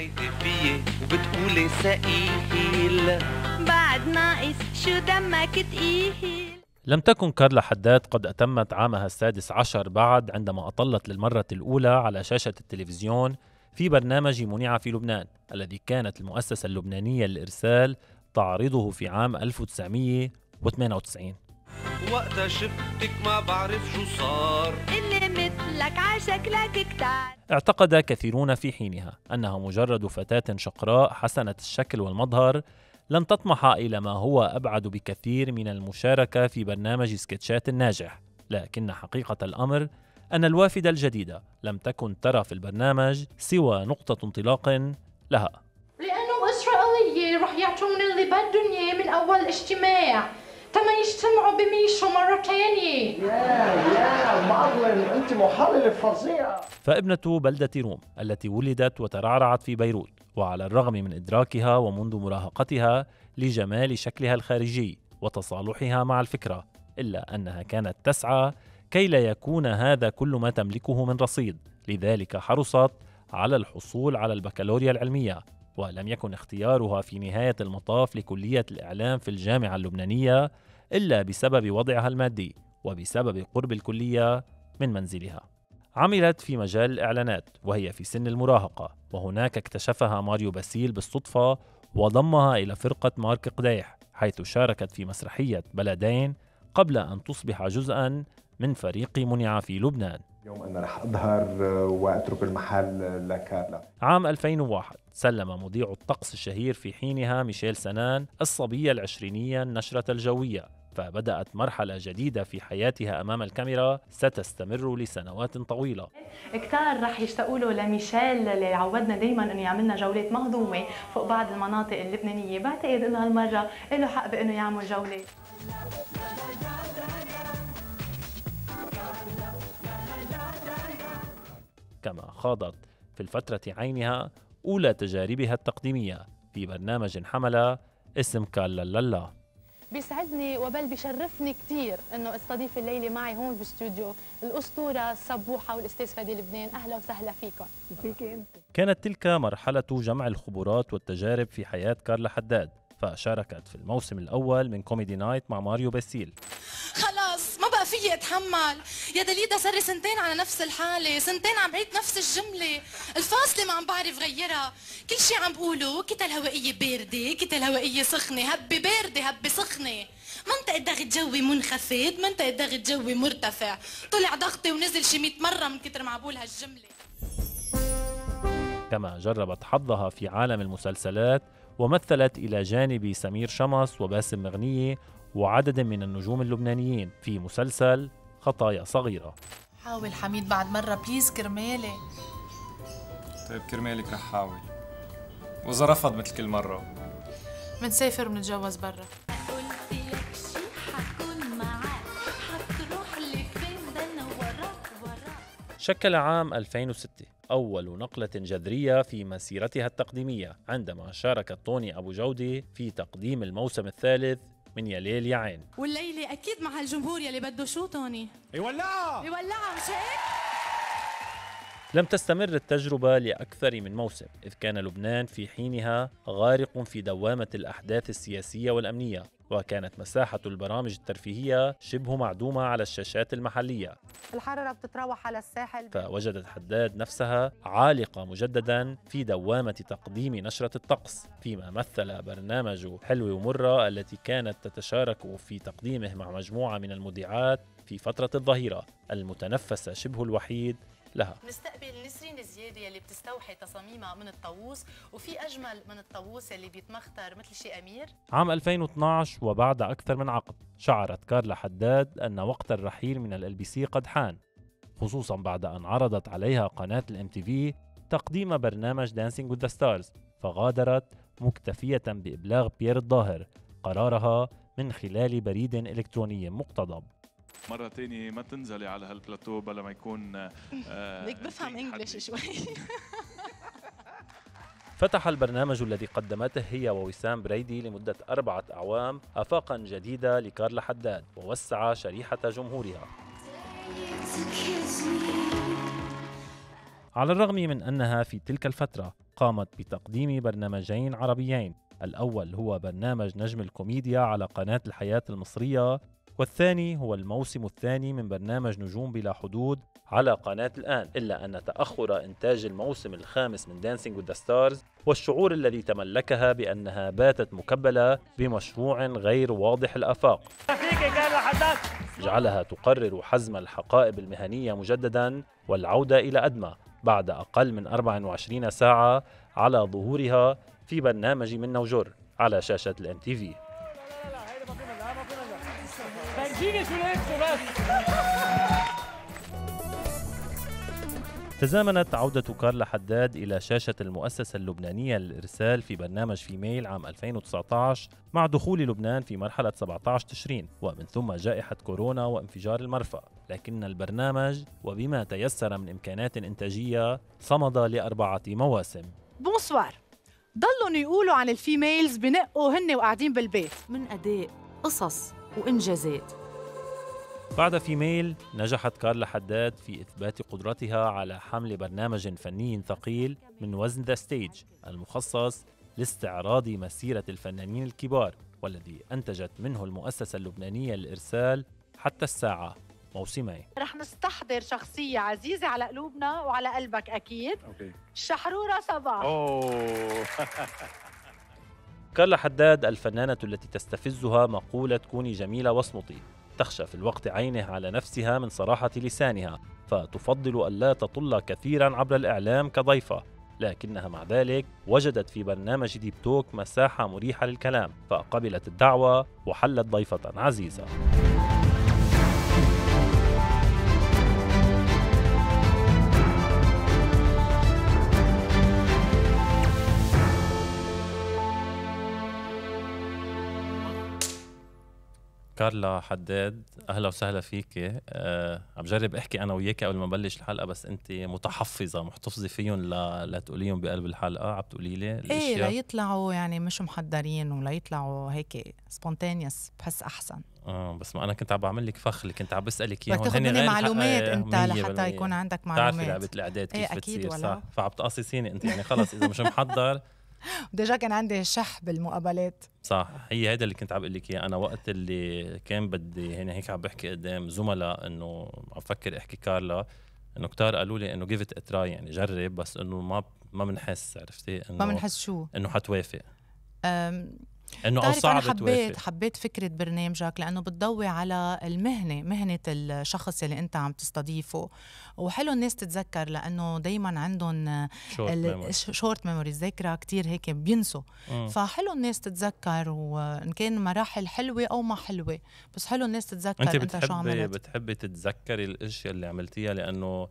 زايدة بيي وبتقولي ثقيل بعد ناقص شو دمك تقيل لم تكن كارلا حداد قد أتمت عامها السادس عشر بعد عندما أطلت للمرة الأولى على شاشة التلفزيون في برنامج منع في لبنان الذي كانت المؤسسة اللبنانية للإرسال تعرضه في عام 1998 وقتها شفتك ما بعرف شو صار اللي شكلك كتار اعتقد كثيرون في حينها أنها مجرد فتاة شقراء حسنة الشكل والمظهر لن تطمح إلى ما هو أبعد بكثير من المشاركة في برنامج سكتشات الناجح لكن حقيقة الأمر أن الوافدة الجديدة لم تكن ترى في البرنامج سوى نقطة انطلاق لها لأنهم إسرائيليين رح يعطوا من اللي بدهم إياه من أول اجتماع تما يجتمعوا بميشو مرة تانية يا يا معلم أنت محللة فظيعة فابنة بلدة روم التي ولدت وترعرعت في بيروت وعلى الرغم من إدراكها ومنذ مراهقتها لجمال شكلها الخارجي وتصالحها مع الفكرة إلا أنها كانت تسعى كي لا يكون هذا كل ما تملكه من رصيد لذلك حرصت على الحصول على البكالوريا العلمية ولم يكن اختيارها في نهاية المطاف لكلية الإعلام في الجامعة اللبنانية إلا بسبب وضعها المادي وبسبب قرب الكلية من منزلها. عملت في مجال الإعلانات وهي في سن المراهقة وهناك اكتشفها ماريو باسيل بالصدفة وضمها إلى فرقة مارك قديح حيث شاركت في مسرحية بلدين قبل أن تصبح جزءا من فريق منع في لبنان اليوم أنا رح أظهر وأترك المحل لكارلا عام 2001 سلم مذيع الطقس الشهير في حينها ميشيل سنان الصبية العشرينية النشرة الجوية فبدأت مرحلة جديدة في حياتها أمام الكاميرا ستستمر لسنوات طويلة كتار رح يشتاقوا له لميشيل اللي عودنا دايما انه يعملنا جولات مهضومة فوق بعض المناطق اللبنانية بعتقد انه هالمرة له حق بانه يعمل جولة كما خاضت في الفترة عينها أولى تجاربها التقديمية في برنامج حمل اسم كالا لالا بيسعدني وبل بيشرفني كثير انه استضيف الليله معي هون بالاستوديو الاسطوره السبوحه والاستاذ فادي لبنان اهلا وسهلا فيكم فيك انت كانت تلك مرحله جمع الخبرات والتجارب في حياه كارلا حداد فشاركت في الموسم الاول من كوميدي نايت مع ماريو باسيل خلاص ما بقى فيي اتحمل يا دليدا صار لي سنتين على نفس الحاله سنتين عم بعيد نفس الجمله الفاصله ما عم بعرف غيرها كل شيء عم بقوله كتل الهوائيه بارده كتل الهوائيه سخنه هبه بارده هبه سخنه منطقة ضغط جوي منخفض منطقة ضغط جوي مرتفع طلع ضغطي ونزل شي 100 مرة من كتر ما بقول هالجملة كما جربت حظها في عالم المسلسلات ومثلت إلى جانب سمير شمس وباسم مغنية وعدد من النجوم اللبنانيين في مسلسل خطايا صغيرة حاول حميد بعد مرة بليز كرمالي طيب كرمالك رح حاول وإذا رفض مثل كل مرة منسافر ومنتجوز برا شكل عام 2006 أول نقلة جذرية في مسيرتها التقديمية عندما شاركت طوني أبو جودة في تقديم الموسم الثالث من يا ليل يا عين والليله اكيد مع هالجمهور يلي بده شو توني يولعها يولعها مش هيك لم تستمر التجربة لأكثر من موسم، إذ كان لبنان في حينها غارق في دوامة الأحداث السياسية والأمنية، وكانت مساحة البرامج الترفيهية شبه معدومة على الشاشات المحلية الحرارة بتتراوح على الساحل فوجدت حداد نفسها عالقة مجددا في دوامة تقديم نشرة الطقس فيما مثل برنامج حلو ومرة التي كانت تتشارك في تقديمه مع مجموعة من المذيعات في فترة الظهيرة المتنفس شبه الوحيد لها نستقبل نسرين الزيادة اللي بتستوحي تصاميمها من الطاووس وفي اجمل من الطاووس اللي بيتمختر مثل شي امير عام 2012 وبعد اكثر من عقد شعرت كارلا حداد ان وقت الرحيل من ال بي قد حان خصوصا بعد ان عرضت عليها قناه الام تي في تقديم برنامج دانسينج وذ ذا ستارز فغادرت مكتفيه بابلاغ بيير الظاهر قرارها من خلال بريد الكتروني مقتضب مره تانية ما تنزلي على هالبلاتو بلا ما يكون آه، ليك بفهم انجلش شوي فتح البرنامج الذي قدمته هي ووسام بريدي لمدة أربعة أعوام آفاقا جديدة لكارلا حداد ووسع شريحة جمهورها على الرغم من أنها في تلك الفترة قامت بتقديم برنامجين عربيين الأول هو برنامج نجم الكوميديا على قناة الحياة المصرية والثاني هو الموسم الثاني من برنامج نجوم بلا حدود على قناة الآن إلا أن تأخر إنتاج الموسم الخامس من دانسينج وذا ستارز والشعور الذي تملكها بأنها باتت مكبلة بمشروع غير واضح الآفاق جعلها تقرر حزم الحقائب المهنية مجددا والعودة إلى أدمى بعد أقل من 24 ساعة على ظهورها في برنامج من نوجر على شاشة الام تي في بس تزامنت عودة كارلا حداد إلى شاشة المؤسسة اللبنانية للإرسال في برنامج في ميل عام 2019 مع دخول لبنان في مرحلة 17 تشرين ومن ثم جائحة كورونا وانفجار المرفأ لكن البرنامج وبما تيسر من إمكانات إنتاجية صمد لأربعة مواسم بونسوار ضلوا يقولوا عن الفيميلز بنقوا هن وقاعدين بالبيت من أداء قصص وإنجازات بعد في ميل نجحت كارلا حداد في إثبات قدرتها على حمل برنامج فني ثقيل من وزن ذا ستيج المخصص لاستعراض مسيرة الفنانين الكبار والذي أنتجت منه المؤسسة اللبنانية للإرسال حتى الساعة موسمين رح نستحضر شخصية عزيزة على قلوبنا وعلى قلبك أكيد أوكي. شحرورة صباح أوه. كارلا حداد الفنانة التي تستفزها مقولة كوني جميلة واصمتي تخشى في الوقت عينه على نفسها من صراحة لسانها فتفضل ألا تطل كثيرا عبر الإعلام كضيفة لكنها مع ذلك وجدت في برنامج ديب توك مساحة مريحة للكلام فقبلت الدعوة وحلت ضيفة عزيزة كارلا حداد اهلا وسهلا فيك أه عم جرب احكي انا وياك قبل ما بلش الحلقه بس انت متحفظه محتفظه فيهم ل... لتقوليهم بقلب الحلقه عم تقولي لي ايه ليطلعوا يعني مش محضرين وليطلعوا هيك سبونتينيوس بحس احسن اه بس ما انا كنت عم بعمل لك فخ اللي كنت عم بسالك اياهم غير معلومات آه، انت لحتى يكون عندك معلومات بتعرفي لعبه الاعداد إيه، كيف ايه أكيد بتصير ولا. صح فعم تقصصيني انت يعني خلص اذا مش محضر وديجا كان عندي شح بالمقابلات صح هي هيدا اللي كنت عم بقول لك اياه انا وقت اللي كان بدي هنا هيك عم بحكي قدام زملاء انه عم فكر احكي كارلا انه كتار قالوا لي انه جيف ات تراي يعني جرب بس انه ما ما بنحس عرفتي انه ما بنحس شو انه حتوافق انه او صعب حبيت توافق. حبيت فكره برنامجك لانه بتضوي على المهنه مهنه الشخص اللي انت عم تستضيفه وحلو الناس تتذكر لانه دائما عندهم شورت ميموري ذاكره كثير هيك بينسوا فحلو الناس تتذكر وان كان مراحل حلوه او ما حلوه بس حلو الناس تتذكر انت, بتحب انت شو عملت بتحبي تتذكري الاشياء اللي عملتيها لانه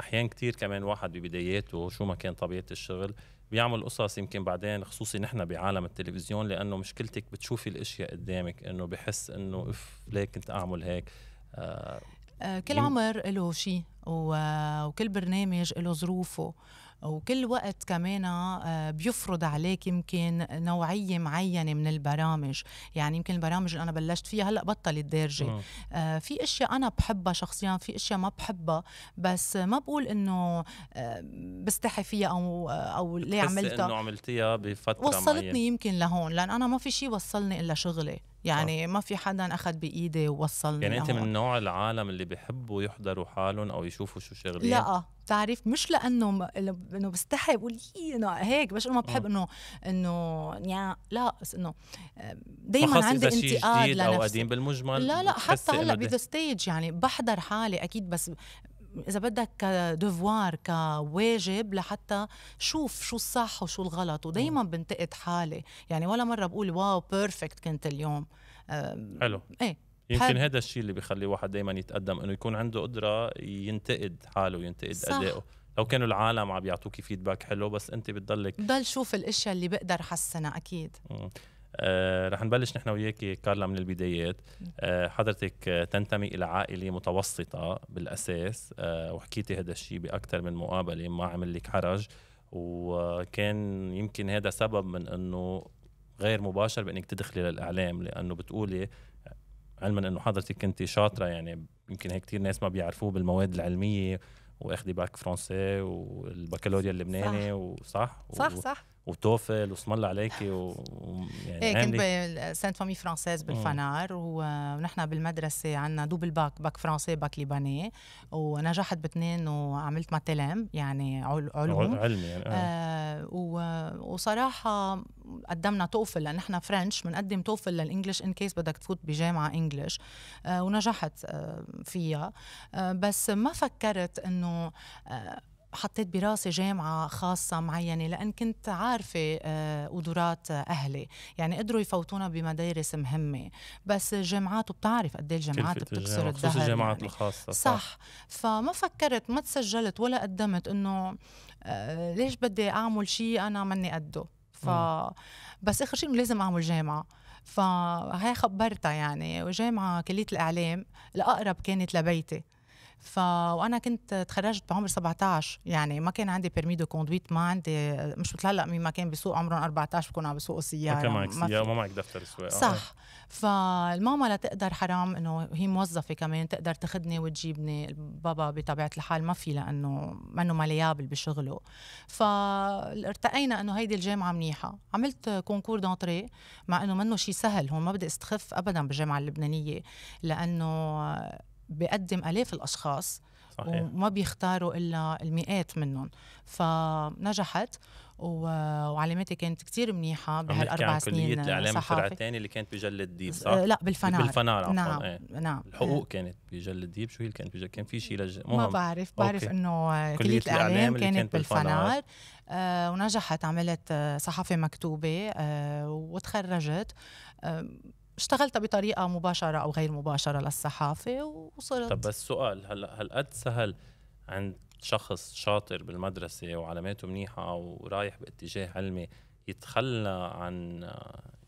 احيان كثير كمان واحد ببداياته شو ما كان طبيعه الشغل بيعمل قصص يمكن بعدين خصوصي نحن بعالم التلفزيون لانه مشكلتك بتشوفي الاشياء قدامك انه بحس انه اف ليه كنت اعمل هيك آه, آه، كل عمر له شيء وكل برنامج له ظروفه وكل وقت كمان آه، بيفرض عليك يمكن نوعيه معينه من البرامج يعني يمكن البرامج اللي انا بلشت فيها هلا بطلت دارجه آه، في اشياء انا بحبها شخصيا في اشياء ما بحبها بس ما بقول انه آه، بستحي فيها او او ليه عملتها انه عملتيها بفتره وصلتني معين. يمكن لهون لان انا ما في شيء وصلني الا شغلي يعني صح. ما في حدا اخذ بايدي ووصلني يعني انت من نوع العالم اللي بيحبوا يحضروا حالهم او يشوفوا شو شغلين لا بتعرف مش لانه انه بستحي بقول انه هيك مش انه ما بحب آه. انه انه يعني لا بس انه آه، دائما عندي انتقاد لنفسي او قديم بالمجمل لا لا حتى هلا بذا ستيج يعني بحضر حالي اكيد بس اذا بدك كدفوار كواجب لحتى شوف شو الصح وشو الغلط ودائما بنتقد حالي يعني ولا مره بقول واو بيرفكت كنت اليوم حلو ايه يمكن هذا الشيء اللي بيخلي واحد دائما يتقدم انه يكون عنده قدره ينتقد حاله وينتقد ادائه لو كانوا العالم عم يعطوكي فيدباك حلو بس انت بتضلك بضل شوف الاشياء اللي بقدر حسنها اكيد مم. آه، رح نبلش نحن وياكي كارلا من البدايات آه، حضرتك تنتمي الى عائله متوسطه بالاساس آه، وحكيتي هذا الشيء باكثر من مقابله ما عمل لك حرج وكان يمكن هذا سبب من انه غير مباشر بانك تدخلي للاعلام لانه بتقولي علما انه حضرتك كنت شاطره يعني يمكن هيك كثير ناس ما بيعرفوه بالمواد العلميه واخدي باك فرونسي والبكالوريا اللبناني صح. وصح صح صح وتوفل واسم الله عليكي و... يعني ايه كنت بسانت فامي فرانسيز بالفنار ونحن بالمدرسه عندنا دوبل باك باك فرنسي باك ليباني ونجحت باثنين وعملت ماتيلام يعني علوم علمي يعني آه. آه و... وصراحه قدمنا توفل لان نحن فرنش بنقدم توفل للانجلش ان كيس بدك تفوت بجامعه انجلش آه ونجحت آه فيها آه بس ما فكرت انه آه حطيت براسي جامعة خاصة معينة لأن كنت عارفة آه، قدرات أهلي يعني قدروا يفوتونا بمدارس مهمة بس إيه الجامعات وبتعرف قد الجامعات بتكسر الدهر خصوصا الجامعات الخاصة صح. صح فما فكرت ما تسجلت ولا قدمت إنه آه، ليش بدي أعمل شيء أنا مني قده ف بس آخر شيء لازم أعمل جامعة فهي خبرتها يعني وجامعة كلية الإعلام الأقرب كانت لبيتي ف وانا كنت تخرجت بعمر 17 يعني ما كان عندي بيرمي دو كوندويت ما عندي مش مثل هلا مين ما كان بيسوق عمرهم 14 بكون عم بيسوقوا آه، سياره ما كان معك سياره ما معك دفتر سواقه آه. صح فالماما لا تقدر حرام انه هي موظفه كمان تقدر تاخذني وتجيبني بابا بطبيعه الحال ما في لانه منه مليابل بشغله فارتقينا انه هيدي الجامعه منيحه عملت كونكور دونتري مع انه منه شيء سهل هون ما بدي استخف ابدا بالجامعه اللبنانيه لانه بقدم آلاف الأشخاص صحيح. وما بيختاروا إلا المئات منهم فنجحت وعلاماتي كانت كتير منيحه بهالاربع سنين كليه الاعلام الفرع الثاني اللي كانت بجل الديب صح؟ لا بالفنار بالفنار عفوا نعم ايه. نعم الحقوق كانت بجل الديب شو هي اللي كانت بجل كان في شيء لج... ما بعرف بعرف انه كليه الاعلام اللي كانت, كانت بالفنار آه ونجحت عملت آه، صحافه مكتوبه آه وتخرجت آه اشتغلت بطريقه مباشره او غير مباشره للصحافه وصرت طب بس سؤال هلا هالقد سهل عند شخص شاطر بالمدرسه وعلاماته منيحه ورايح باتجاه علمي يتخلى عن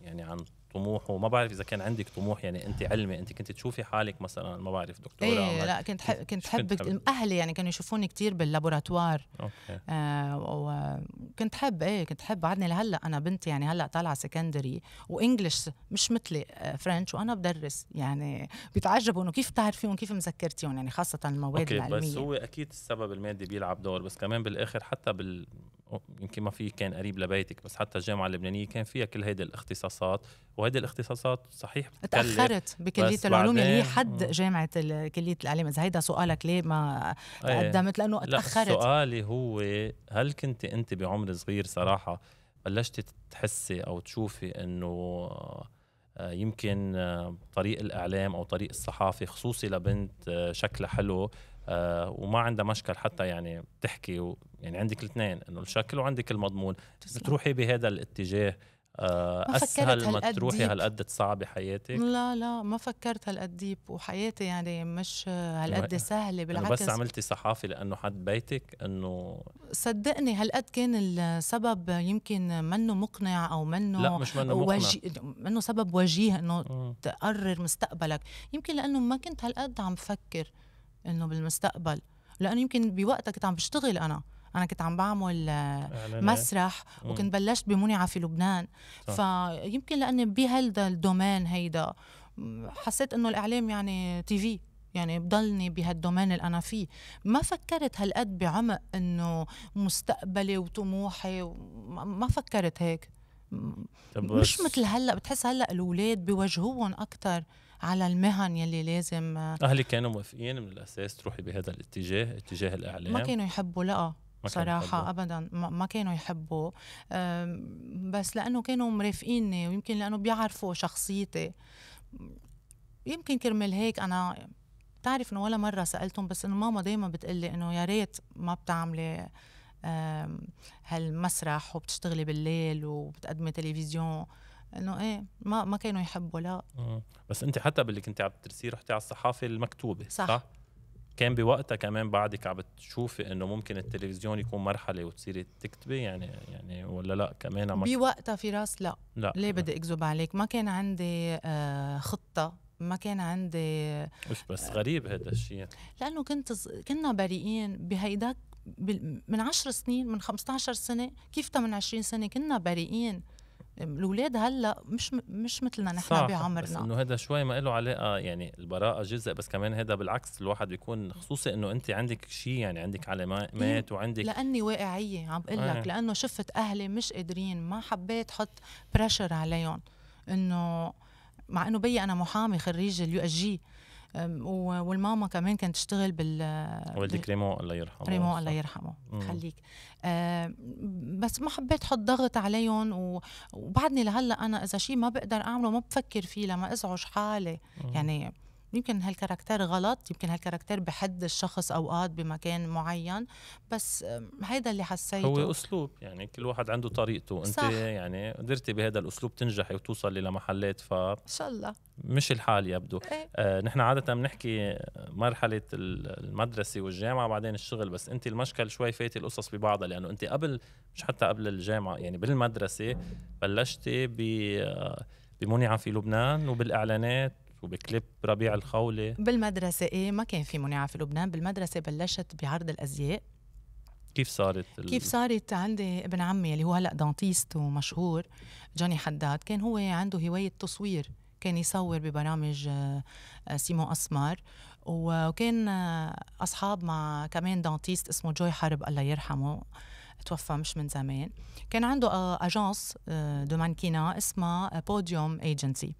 يعني عن طموح وما بعرف اذا كان عندك طموح يعني انت علمي انت كنت تشوفي حالك مثلا ما بعرف دكتوره ايه لا كنت حب كنت حب اهلي يعني كانوا يشوفوني كثير باللابوراتوار اوكي آه وكنت حب ايه كنت حب بعدني لهلا انا بنتي يعني هلا طالعه سكندري وانجلش مش مثلي فرنش آه، وانا بدرس يعني بيتعجبوا انه كيف بتعرفيهم كيف مذكرتيهم يعني خاصه المواد أوكي العلميه بس هو اكيد السبب المادي بيلعب دور بس كمان بالاخر حتى بال يمكن ما في كان قريب لبيتك بس حتى الجامعه اللبنانيه كان فيها كل هيدي الاختصاصات وهيدي الاختصاصات صحيح تاخرت بكليه العلوم اللي يعني هي حد جامعه كليه الاعلام اذا هيدا سؤالك ليه ما تقدمت لانه لا لا سؤالي هو هل كنت انت بعمر صغير صراحه بلشت تحسي او تشوفي انه آه، يمكن آه، طريق الاعلام او طريق الصحافه خصوصي لبنت آه، شكلها حلو آه، وما عندها مشكل حتى يعني تحكي و يعني عندك الاثنين انه الشكل وعندك المضمون تروحي بتروحي بهذا الاتجاه آه، اسهل ما تروحي هالقد صعبه حياتك لا لا ما فكرت هالقد ديب وحياتي يعني مش هالقد سهله بالعكس بس عملتي صحافي لانه حد بيتك انه صدقني هالقد كان السبب يمكن منه مقنع او منه لا مش منه مقنع وجي... منه سبب وجيه انه تقرر مستقبلك يمكن لانه ما كنت هالقد عم فكر انه بالمستقبل لانه يمكن بوقتها كنت عم بشتغل انا انا كنت عم بعمل آه، مسرح وكنت بلشت بمنعه في لبنان صح. فيمكن لاني بهالدا الدومين هيدا حسيت انه الاعلام يعني تي في يعني بضلني بهالدومين اللي انا فيه ما فكرت هالقد بعمق انه مستقبلي وطموحي ما فكرت هيك مش مثل هلا بتحس هلا الاولاد بوجهوهم اكثر على المهن يلي لازم آه، اهلي كانوا موافقين من الاساس تروحي بهذا الاتجاه اتجاه الاعلام ما كانوا يحبوا لا صراحة أبدا ما كانوا يحبوا بس لأنه كانوا مرافقيني ويمكن لأنه بيعرفوا شخصيتي يمكن كرمال هيك أنا بتعرف إنه ولا مرة سألتهم بس إنه ماما دايما بتقلي إنه يا ريت ما بتعملي هالمسرح وبتشتغلي بالليل وبتقدمي تلفزيون انه ايه ما ما كانوا يحبوا لا مم. بس انت حتى باللي كنت عم تدرسي رحتي على الصحافه المكتوبه صح, صح؟ كان بوقتها كمان بعدك عم بتشوفي انه ممكن التلفزيون يكون مرحله وتصيري تكتبي يعني يعني ولا لا كمان عم بوقتها راس لا لا ليه بدي اكذب عليك ما كان عندي آه، خطه ما كان عندي مش بس غريب هذا الشيء لانه كنت كنا بريئين بهيداك من 10 سنين من 15 سنه كيف من 20 سنه كنا بريئين الاولاد هلا مش مش مثلنا نحن بعمرنا صح انه هذا شوي ما له علاقه يعني البراءه جزء بس كمان هذا بالعكس الواحد بيكون خصوصي انه انت عندك شيء يعني عندك علامات إيه، وعندك لاني واقعيه عم بقول لك آه. لانه شفت اهلي مش قادرين ما حبيت حط بريشر عليهم انه مع انه بي انا محامي خريج اليو اس جي والماما كمان كانت تشتغل بال والدك ريمون الله يرحمه ريمو الله يرحمه خليك بس ما حبيت احط ضغط عليهم وبعدني لهلا انا اذا شيء ما بقدر اعمله ما بفكر فيه لما ازعج حالي يعني يمكن هالكاركتر غلط يمكن هالكاركتر بحد الشخص اوقات بمكان معين بس هيدا اللي حسيته هو اسلوب يعني كل واحد عنده طريقته صح. انت يعني قدرتي بهذا الاسلوب تنجحي وتوصلي لمحلات ف ان شاء الله مش الحال يبدو ايه. آه نحن عاده بنحكي مرحله المدرسه والجامعه بعدين الشغل بس انت المشكل شوي فاتي القصص ببعضها لانه انت قبل مش حتى قبل الجامعه يعني بالمدرسه بلشتي ب آه، بمنعه في لبنان وبالاعلانات وبكليب ربيع الخولي بالمدرسة إيه ما كان في مناعة في لبنان بالمدرسة بلشت بعرض الأزياء كيف صارت ال... كيف صارت عندي ابن عمي اللي هو هلا دانتيست ومشهور جوني حداد كان هو عنده هوايه تصوير كان يصور ببرامج آه، سيمون اسمر وكان آه، اصحاب مع كمان دانتيست اسمه جوي حرب الله يرحمه توفى مش من زمان كان عنده آه، اجانس دو مانكينا اسمها بوديوم ايجنسي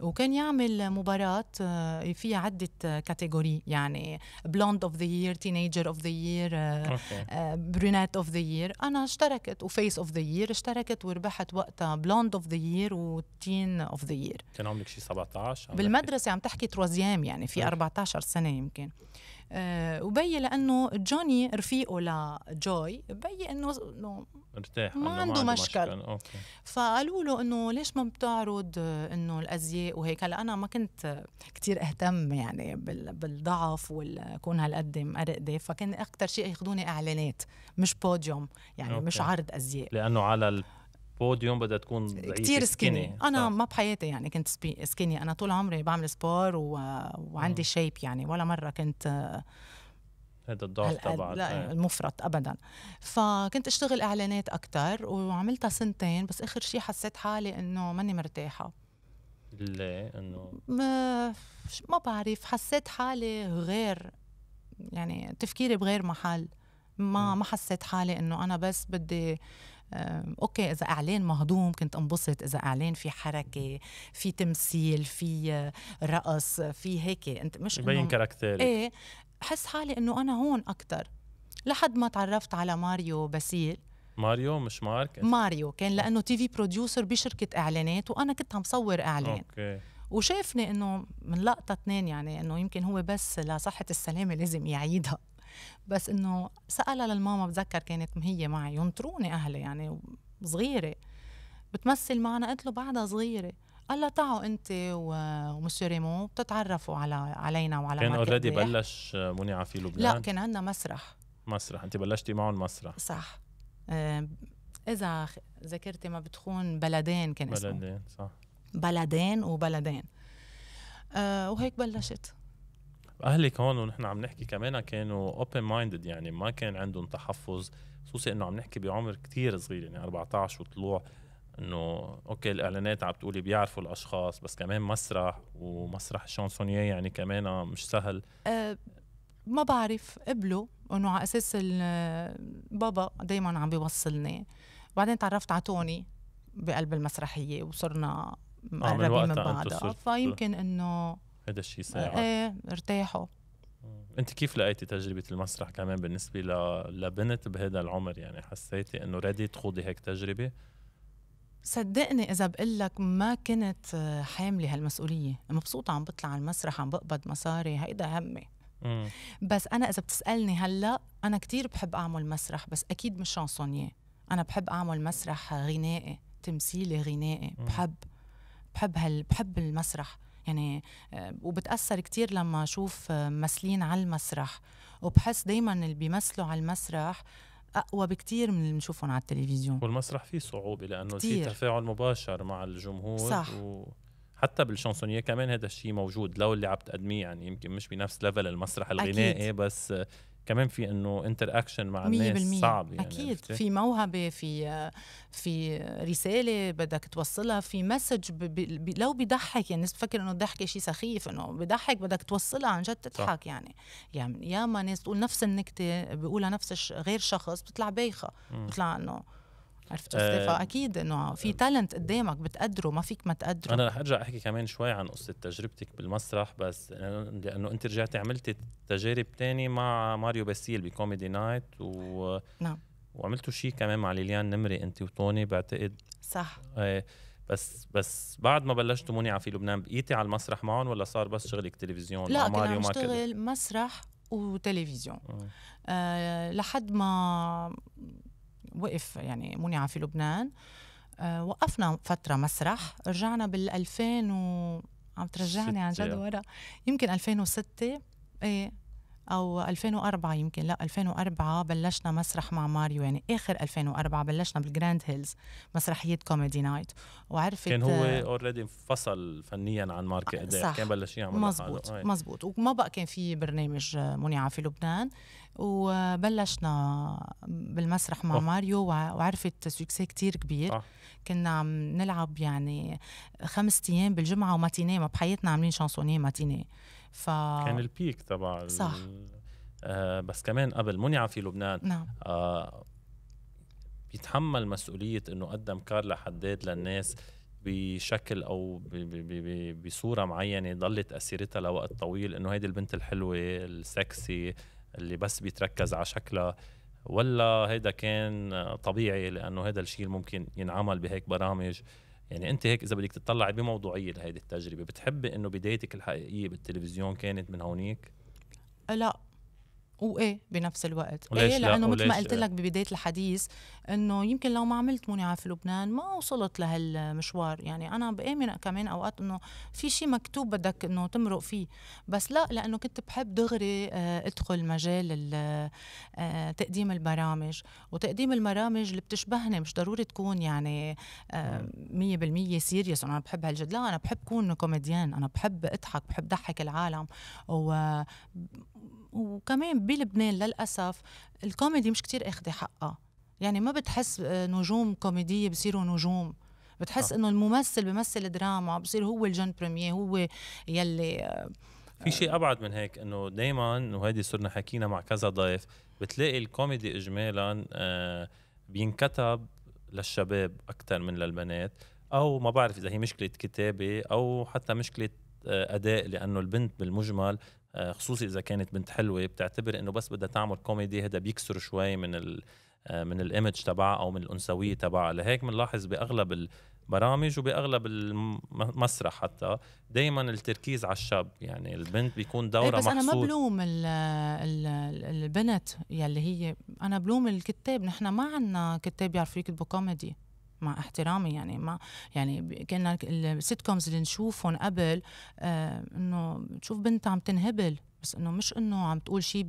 وكان يعمل مباراة آه، فيها عدة كاتيجوري يعني بلوند اوف ذا يير تينيجر اوف ذا يير برونات اوف ذا يير انا اشتركت وفيس اوف ذا يير اشتركت وربحت وقتها بلوند اوف ذا يير وتين اوف ذا يير كان عمرك شي 17 بالمدرسة عم تحكي تروزيام يعني في 14 إيه. سنة يمكن آه وبي لانه جوني رفيقه لجوي بي انه ارتاح ما عنده مشكل, مشكل. أوكي. فقالوا له انه ليش ما بتعرض انه الازياء وهيك هلا انا ما كنت كتير اهتم يعني بالضعف والكون هالقد مرقده فكان اكثر شيء ياخذوني اعلانات مش بوديوم يعني أوكي. مش عرض ازياء لانه على بوديوم بدها تكون كثير سكيني انا ف... ما بحياتي يعني كنت سكيني انا طول عمري بعمل سبور و... وعندي م. شيب يعني ولا مره كنت هذا الضعف تبعك لا إيه. المفرط ابدا فكنت اشتغل اعلانات اكثر وعملتها سنتين بس اخر شيء حسيت حالي انه ماني مرتاحه ليه انه ما ما بعرف حسيت حالي غير يعني تفكيري بغير محل ما م. ما حسيت حالي انه انا بس بدي اوكي اذا اعلان مهضوم كنت انبسط اذا اعلان في حركه في تمثيل في رقص في هيك انت مش يبين كاركتير ايه حس حالي انه انا هون اكثر لحد ما تعرفت على ماريو باسيل ماريو مش مارك ماريو كان لانه تي في بروديوسر بشركه اعلانات وانا كنت عم صور اعلان اوكي وشافني انه من لقطه اثنين يعني انه يمكن هو بس لصحه السلامه لازم يعيدها بس انه سالها للماما بتذكر كانت هي معي ينطروني اهلي يعني صغيره بتمثل معنا قلت له بعدها صغيره قال لها تعوا انت ومسيو ريمون بتتعرفوا على علينا وعلى كان اوريدي بلش منع في لبنان لا كان عندنا مسرح مسرح انت بلشتي معهم مسرح صح آه اذا ذاكرتي ما بتخون بلدين كان بلدين اسمه بلدين صح بلدين وبلدين آه وهيك بلشت اهلك هون ونحن عم نحكي كمان كانوا اوبن مايندد يعني ما كان عندهم تحفظ خصوصي انه عم نحكي بعمر كتير صغير يعني 14 وطلوع انه اوكي الاعلانات عم بتقولي بيعرفوا الاشخاص بس كمان مسرح ومسرح الشانسونيه يعني كمان مش سهل أه ما بعرف قبله انه على اساس بابا دائما عم بيوصلني بعدين تعرفت على توني بقلب المسرحيه وصرنا مقربين آه، من بعض آه، فيمكن انه هذا الشيء آه، ساعد ايه ارتاحوا انت كيف لقيتي تجربه المسرح كمان بالنسبه ل... لبنت بهذا العمر يعني حسيتي انه ريدي تخوضي هيك تجربه صدقني اذا بقول لك ما كنت آه، حامله هالمسؤوليه مبسوطه عم بطلع على المسرح عم بقبض مصاري هيدا همي بس انا اذا بتسالني هلا انا كتير بحب اعمل مسرح بس اكيد مش شانسونيه انا بحب اعمل مسرح غنائي تمثيلي غنائي بحب بحب هال بحب المسرح يعني آه، وبتاثر كثير لما اشوف آه، ممثلين على المسرح وبحس دائما اللي بيمثلوا على المسرح اقوى بكثير من اللي بنشوفهم على التلفزيون والمسرح فيه صعوبه لانه في تفاعل مباشر مع الجمهور صح. و... حتى بالشانسونيه كمان هذا الشيء موجود لو اللي عم تقدميه يعني يمكن مش بنفس ليفل المسرح الغنائي أكيد. بس كمان في انه انتر اكشن مع الناس صعب يعني اكيد في موهبه في في رساله بدك توصلها في مسج لو بيضحك يعني الناس بتفكر انه الضحكه شيء سخيف انه بيضحك بدك توصلها عن جد تضحك صح. يعني يعني ياما ناس تقول نفس النكته بيقولها نفس غير شخص بتطلع بايخه بتطلع انه عرفت كيف؟ آه، فاكيد انه في تالنت آه. قدامك بتقدره ما فيك ما تقدره انا رح ارجع احكي كمان شوي عن قصه تجربتك بالمسرح بس لانه انت رجعتي عملتي تجارب تاني مع ماريو باسيل بكوميدي نايت و نعم وعملتوا شيء كمان مع ليليان نمري انت وتوني بعتقد صح ايه بس بس بعد ما بلشتوا منيعة في لبنان بقيتي على المسرح معهم ولا صار بس شغلك تلفزيون لا كنا عم نشتغل مسرح وتلفزيون آه, آه، لحد ما وقف يعني منع في لبنان آه، وقفنا فترة مسرح رجعنا بال 2000 و عم ترجعني عن جد ورا يمكن 2006 ايه او 2004 يمكن لا 2004 بلشنا مسرح مع ماريو يعني اخر 2004 بلشنا بالجراند هيلز مسرحيه كوميدي نايت وعرفت كان هو اوريدي آه، انفصل فنيا عن ماركة آه، اداء كان بلش يعمل مزبوط مزبوط وما بقى كان في برنامج منيعه في لبنان وبلشنا بالمسرح مع أوه. ماريو وعرفت سوكسي كتير كبير أوه. كنا عم نلعب يعني خمس ايام بالجمعه وماتيني ما بحياتنا عاملين شانسونيه ماتيني ف كان البيك تبع صح ال... آه بس كمان قبل منع في لبنان نعم آه بيتحمل مسؤوليه انه قدم كارلا حداد للناس بشكل او بصوره معينه ضلت اسيرتها لوقت طويل انه هيدي البنت الحلوه السكسي اللي بس بيتركز على شكلها ولا هيدا كان طبيعي لانه هذا الشيء ممكن ينعمل بهيك برامج يعني انت هيك اذا بدك تطلعي بموضوعيه لهيدي التجربه بتحبي انه بدايتك الحقيقيه بالتلفزيون كانت من هونيك لا وايه بنفس الوقت ايه لانه لا مثل ما قلت لك ببدايه الحديث انه يمكن لو ما عملت منعه في لبنان ما وصلت لهالمشوار يعني انا بامن كمان اوقات انه في شيء مكتوب بدك انه تمرق فيه بس لا لانه كنت بحب دغري آه، ادخل مجال آه، تقديم البرامج وتقديم البرامج اللي بتشبهني مش ضروري تكون يعني 100% آه، سيريس انا بحب هالجد لا انا بحب كون كوميديان انا بحب اضحك بحب ضحك العالم و وكمان بلبنان للأسف الكوميدي مش كتير أخذ حقها يعني ما بتحس آه، نجوم كوميدية بصيروا نجوم بتحس آه. انه الممثل بمثل دراما بصير هو الجن بريمير هو يلي آه، في شيء ابعد من هيك انه دائما وهيدي صرنا حكينا مع كذا ضيف بتلاقي الكوميدي اجمالا بينكتب للشباب اكثر من للبنات او ما بعرف اذا هي مشكله كتابه او حتى مشكله اداء لانه البنت بالمجمل آه، خصوصي اذا كانت بنت حلوه بتعتبر انه بس بدها تعمل كوميدي هذا بيكسر شوي من الـ آه، من الايمج تبعها او من الانثويه تبعها لهيك بنلاحظ باغلب البرامج وباغلب المسرح حتى دائما التركيز على الشاب يعني البنت بيكون إيه، دورها محصور بس انا ما بلوم الـ الـ البنت يلي هي انا بلوم الكتاب نحن ما عندنا كتاب يعرفوا يكتبوا كوميدي مع احترامي يعني ما يعني كنا السيت كومز اللي نشوفهم قبل آه انه تشوف بنت عم تنهبل بس انه مش انه عم تقول شيء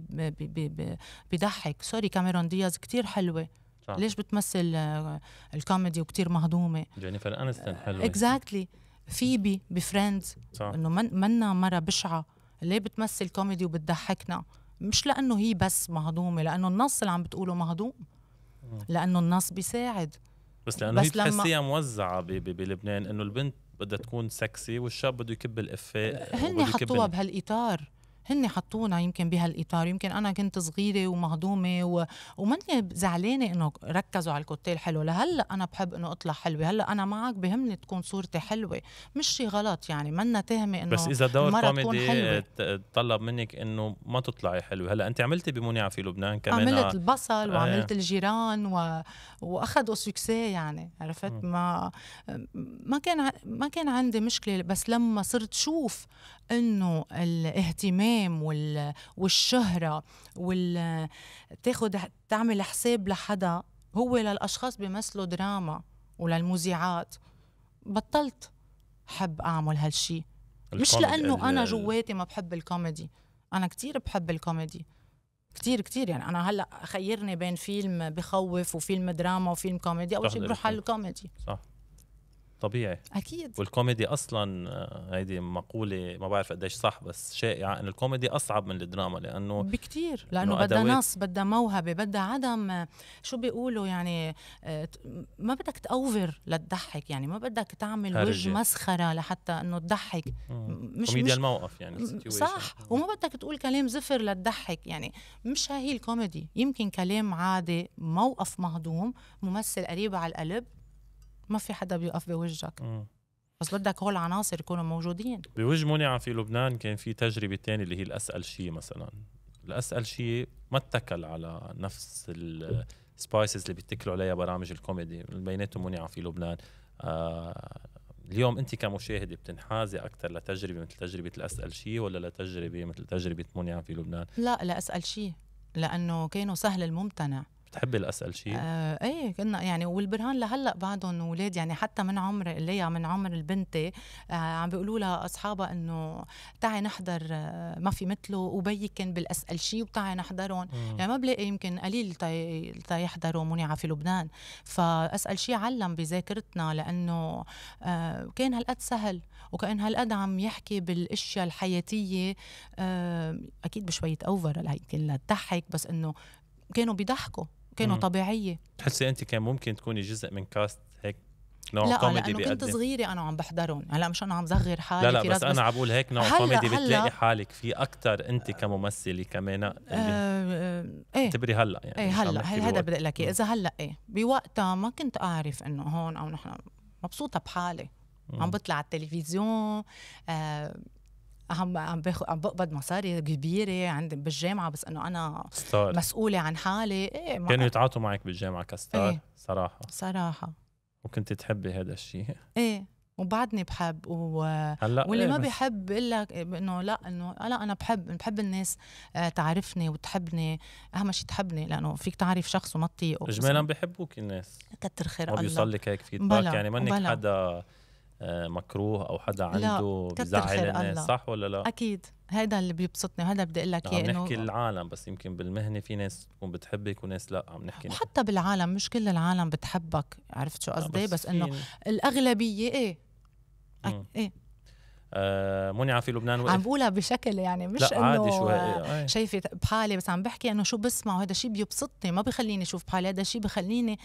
بضحك سوري كاميرون دياز كتير حلوه صح. ليش بتمثل آه، الكوميدي وكتير مهضومه جينيفر انستن آه، حلوه اكزاكتلي فيبي بفريندز انه من منا مره بشعه ليه بتمثل كوميدي وبتضحكنا مش لانه هي بس مهضومه لانه النص اللي عم بتقوله مهضوم لانه النص بيساعد بس لانه بس هي تحسيها موزعه بلبنان انه البنت بدها تكون سكسي والشاب بده يكب الافه هن حطوها بهالاطار هن حطونا يمكن بهالاطار يمكن انا كنت صغيره ومهضومه و... وماني زعلانه انه ركزوا على الكوتيل حلو لهلا انا بحب انه اطلع حلوه هلا انا معك بهمني تكون صورتي حلوه مش شي غلط يعني منا تهمه انه بس اذا دور كوميدي طلب منك انه ما تطلعي حلوه هلا انت عملتي بمنيعه في لبنان كمان عملت آه. البصل وعملت آه. الجيران و... واخذوا سكسي يعني عرفت م. ما ما كان ما كان عندي مشكله بس لما صرت شوف انه الاهتمام الفيم وال... والشهرة وال... تاخد تعمل حساب لحدا هو للأشخاص بيمثلوا دراما وللمذيعات بطلت حب أعمل هالشي مش لأنه أنا جواتي ما بحب الكوميدي أنا كتير بحب الكوميدي كتير كتير يعني انا هلا خيرني بين فيلم بخوف وفيلم دراما وفيلم كوميدي اول شيء بروح على الكوميدي صح طبيعي اكيد والكوميدي اصلا آه، هيدي مقوله ما بعرف قديش صح بس شائعه انه الكوميدي اصعب من الدراما لانه بكتير لانه بدها نص بدها موهبه بدها عدم آه، شو بيقولوا يعني آه، ما بدك تاوفر لتضحك يعني ما بدك تعمل وجه مسخره لحتى انه تضحك مش كوميديا الموقف يعني صح وما بدك تقول كلام زفر لتضحك يعني مش هي الكوميدي يمكن كلام عادي موقف مهضوم ممثل قريب على القلب ما في حدا بيقف بوجهك بس بدك هول العناصر يكونوا موجودين بوجه منع في لبنان كان في تجربه تانية اللي هي الاسال شيء مثلا الاسال شيء ما اتكل على نفس السبايسز اللي بيتكلوا عليها برامج الكوميدي بيناتهم منع في لبنان آه اليوم انت كمشاهده بتنحازي اكثر لتجربه مثل تجربه الاسال شيء ولا لتجربه مثل تجربه منع في لبنان؟ لا لاسال شيء لانه كانوا سهل الممتنع بتحبي الاسال شيء؟ آه ايه كنا يعني والبرهان لهلا بعدهم اولاد يعني حتى من عمر ليا من عمر البنتي آه عم بيقولوا لها اصحابها انه تعي نحضر آه ما في مثله وبي كان بالاسال شيء وتعي نحضرهم يعني ما بلاقي يمكن قليل تا يحضروا منيعه في لبنان فاسال شيء علم بذاكرتنا لانه آه كان هالقد سهل وكان هالقد عم يحكي بالاشياء الحياتيه آه اكيد بشويه اوفر يمكن للضحك بس انه كانوا بيضحكوا كانوا مم. طبيعيه تحسي انت كان ممكن تكوني جزء من كاست هيك نوع لا كوميدي لا أنا كنت صغيرة أنا عم بحضرهم هلا مش أنا عم صغر حالي لا لا بس, بس أنا عم بقول هيك نوع هلا كوميدي هلا بتلاقي حالك فيه أكثر أنت آه. كممثلة كمان اللي آه،, آه ايه تبري هلا يعني ايه هلا هذا بدي لك إيه. إذا هلا ايه بوقتها ما كنت أعرف إنه هون أو نحن مبسوطة بحالي عم بطلع على التلفزيون آه عم عم باخذ عم بقبض مصاري كبيره عندي بالجامعه بس انه انا ستار. مسؤوله عن حالي إيه كانوا يتعاطوا معك بالجامعه كستار إيه. صراحه صراحه وكنت تحبي هذا الشيء ايه وبعدني بحب و... هلا واللي إيه ما بحب بقول لك انه لا انه لا انا بحب بحب الناس آه، تعرفني وتحبني اهم شيء تحبني لانه فيك تعرف شخص وما تطيقه اجمالا بحبوك الناس كتر خير الله بيوصل لك هيك فيدباك يعني منك حدا آه، مكروه او حدا عنده بزعل الناس صح ولا لا اكيد هيدا اللي بيبسطني وهذا بدي اقول لك اياه عم نحكي العالم بس يمكن بالمهنه في ناس تكون بتحبك وناس لا عم نحكي وحتى بالعالم مش كل العالم بتحبك عرفت شو قصدي بس, بس انه الاغلبيه ايه أك... ايه آه منعه في لبنان وقف عم بقولها بشكل يعني مش لا عادي شو إيه، آه. شايفه بحالي بس عم بحكي انه شو بسمع وهذا الشيء بيبسطني ما بخليني اشوف بحالي هذا الشيء بخليني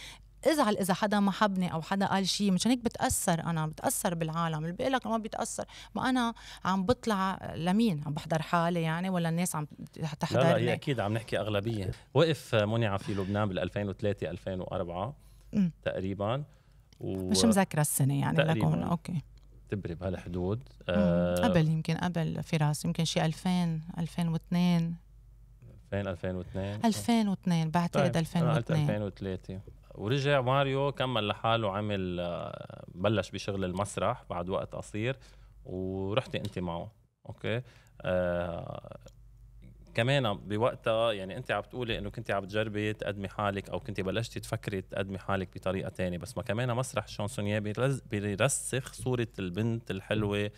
ازعل اذا حدا ما حبني او حدا قال شيء مشان هيك بتاثر انا بتاثر بالعالم اللي بيقول لك ما بيتاثر ما انا عم بطلع لمين عم بحضر حالي يعني ولا الناس عم تحضر لا, لا اكيد عم نحكي اغلبيه وقف منع في لبنان بال 2003 2004 م. تقريبا و... مش مذكره السنه يعني لكون اوكي تبري بهالحدود آه قبل يمكن قبل فراس يمكن شيء 2000 2002 2000 2002 2002 بعتقد 2002 طيب، 2003 ورجع ماريو كمل لحاله عمل آه، بلش بشغل المسرح بعد وقت قصير ورحتي انت معه اوكي آه كمان بوقتها يعني انت عم تقولي انه كنت عم تجربي تقدمي حالك او كنت بلشتي تفكري تقدمي حالك بطريقه تانية بس ما كمان مسرح الشانسونيه بيرسخ صوره البنت الحلوه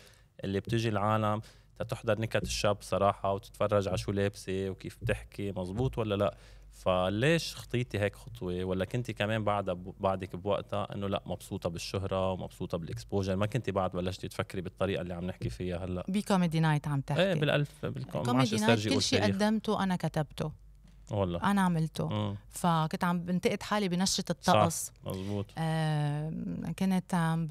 اللي بتجي العالم تتحضر نكت الشاب صراحة وتتفرج على شو لابسة وكيف بتحكي مزبوط ولا لا فليش خطيتي هيك خطوه ولا كنتي كمان بعدها بعدك بوقتها انه لا مبسوطه بالشهره ومبسوطه بالاكسبوجر ما كنتي بعد بلشتي تفكري بالطريقه اللي عم نحكي فيها هلا بكوميدي نايت عم تحكي ايه بالالف بالكوميدي نايت كل شيء قدمته انا كتبته والله انا عملته مم. فكنت عم بنتقد حالي بنشره الطقس مزبوط آه كنت عم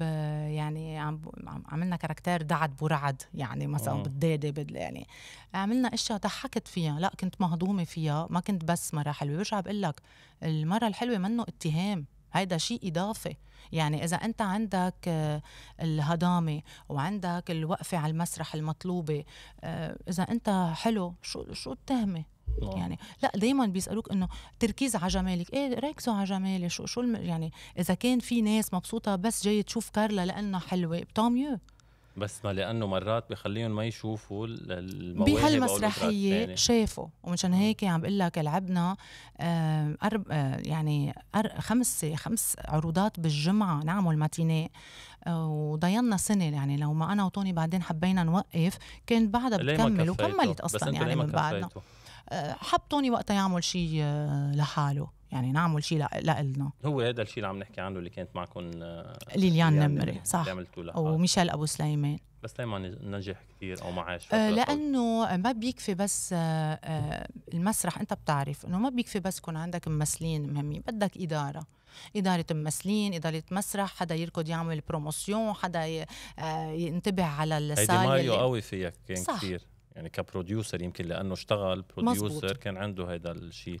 يعني عم عملنا كاركتير دعد برعد يعني مثلا بالداده يعني عملنا اشياء ضحكت فيها لا كنت مهضومه فيها ما كنت بس مره حلوه برجع بقول لك المره الحلوه منه اتهام هيدا شيء إضافي يعني إذا أنت عندك آه، الهضامة وعندك الوقفة على المسرح المطلوبة آه، إذا أنت حلو شو شو التهمة آه. يعني لا دائما بيسالوك انه تركيز على جمالك ايه ركزوا على جمالي شو شو الم... يعني اذا كان في ناس مبسوطه بس جاي تشوف كارلا لانها حلوه طاميو بس ما لانه مرات بخليهم ما يشوفوا المواهب بهالمسرحيه شافوا ومشان آه. هيك عم بقول لك لعبنا آه، أرب يعني أر خمس خمس عروضات بالجمعه نعمل ماتيني وضيلنا وضينا سنه يعني لو ما انا وطوني بعدين حبينا نوقف كان بعدها بتكمل وكملت اصلا يعني من بعدنا آه، حبطوني وقتها يعمل شيء آه، لحاله يعني نعمل شيء لإلنا هو هذا الشيء اللي عم نحكي عنه اللي كانت معكم آه، ليليان نمري صح وميشيل ابو سليمان بس دائما نجح كثير او ما عاش لانه ما بيكفي بس المسرح انت بتعرف انه ما بيكفي بس يكون عندك ممثلين مهمين بدك اداره إدارة ممثلين إدارة مسرح حدا يركض يعمل بروموسيون حدا ينتبه على السايل هيدي ماريو قوي فيك كان صح. كثير يعني كبروديوسر يمكن لانه اشتغل بروديوسر كان عنده هذا الشيء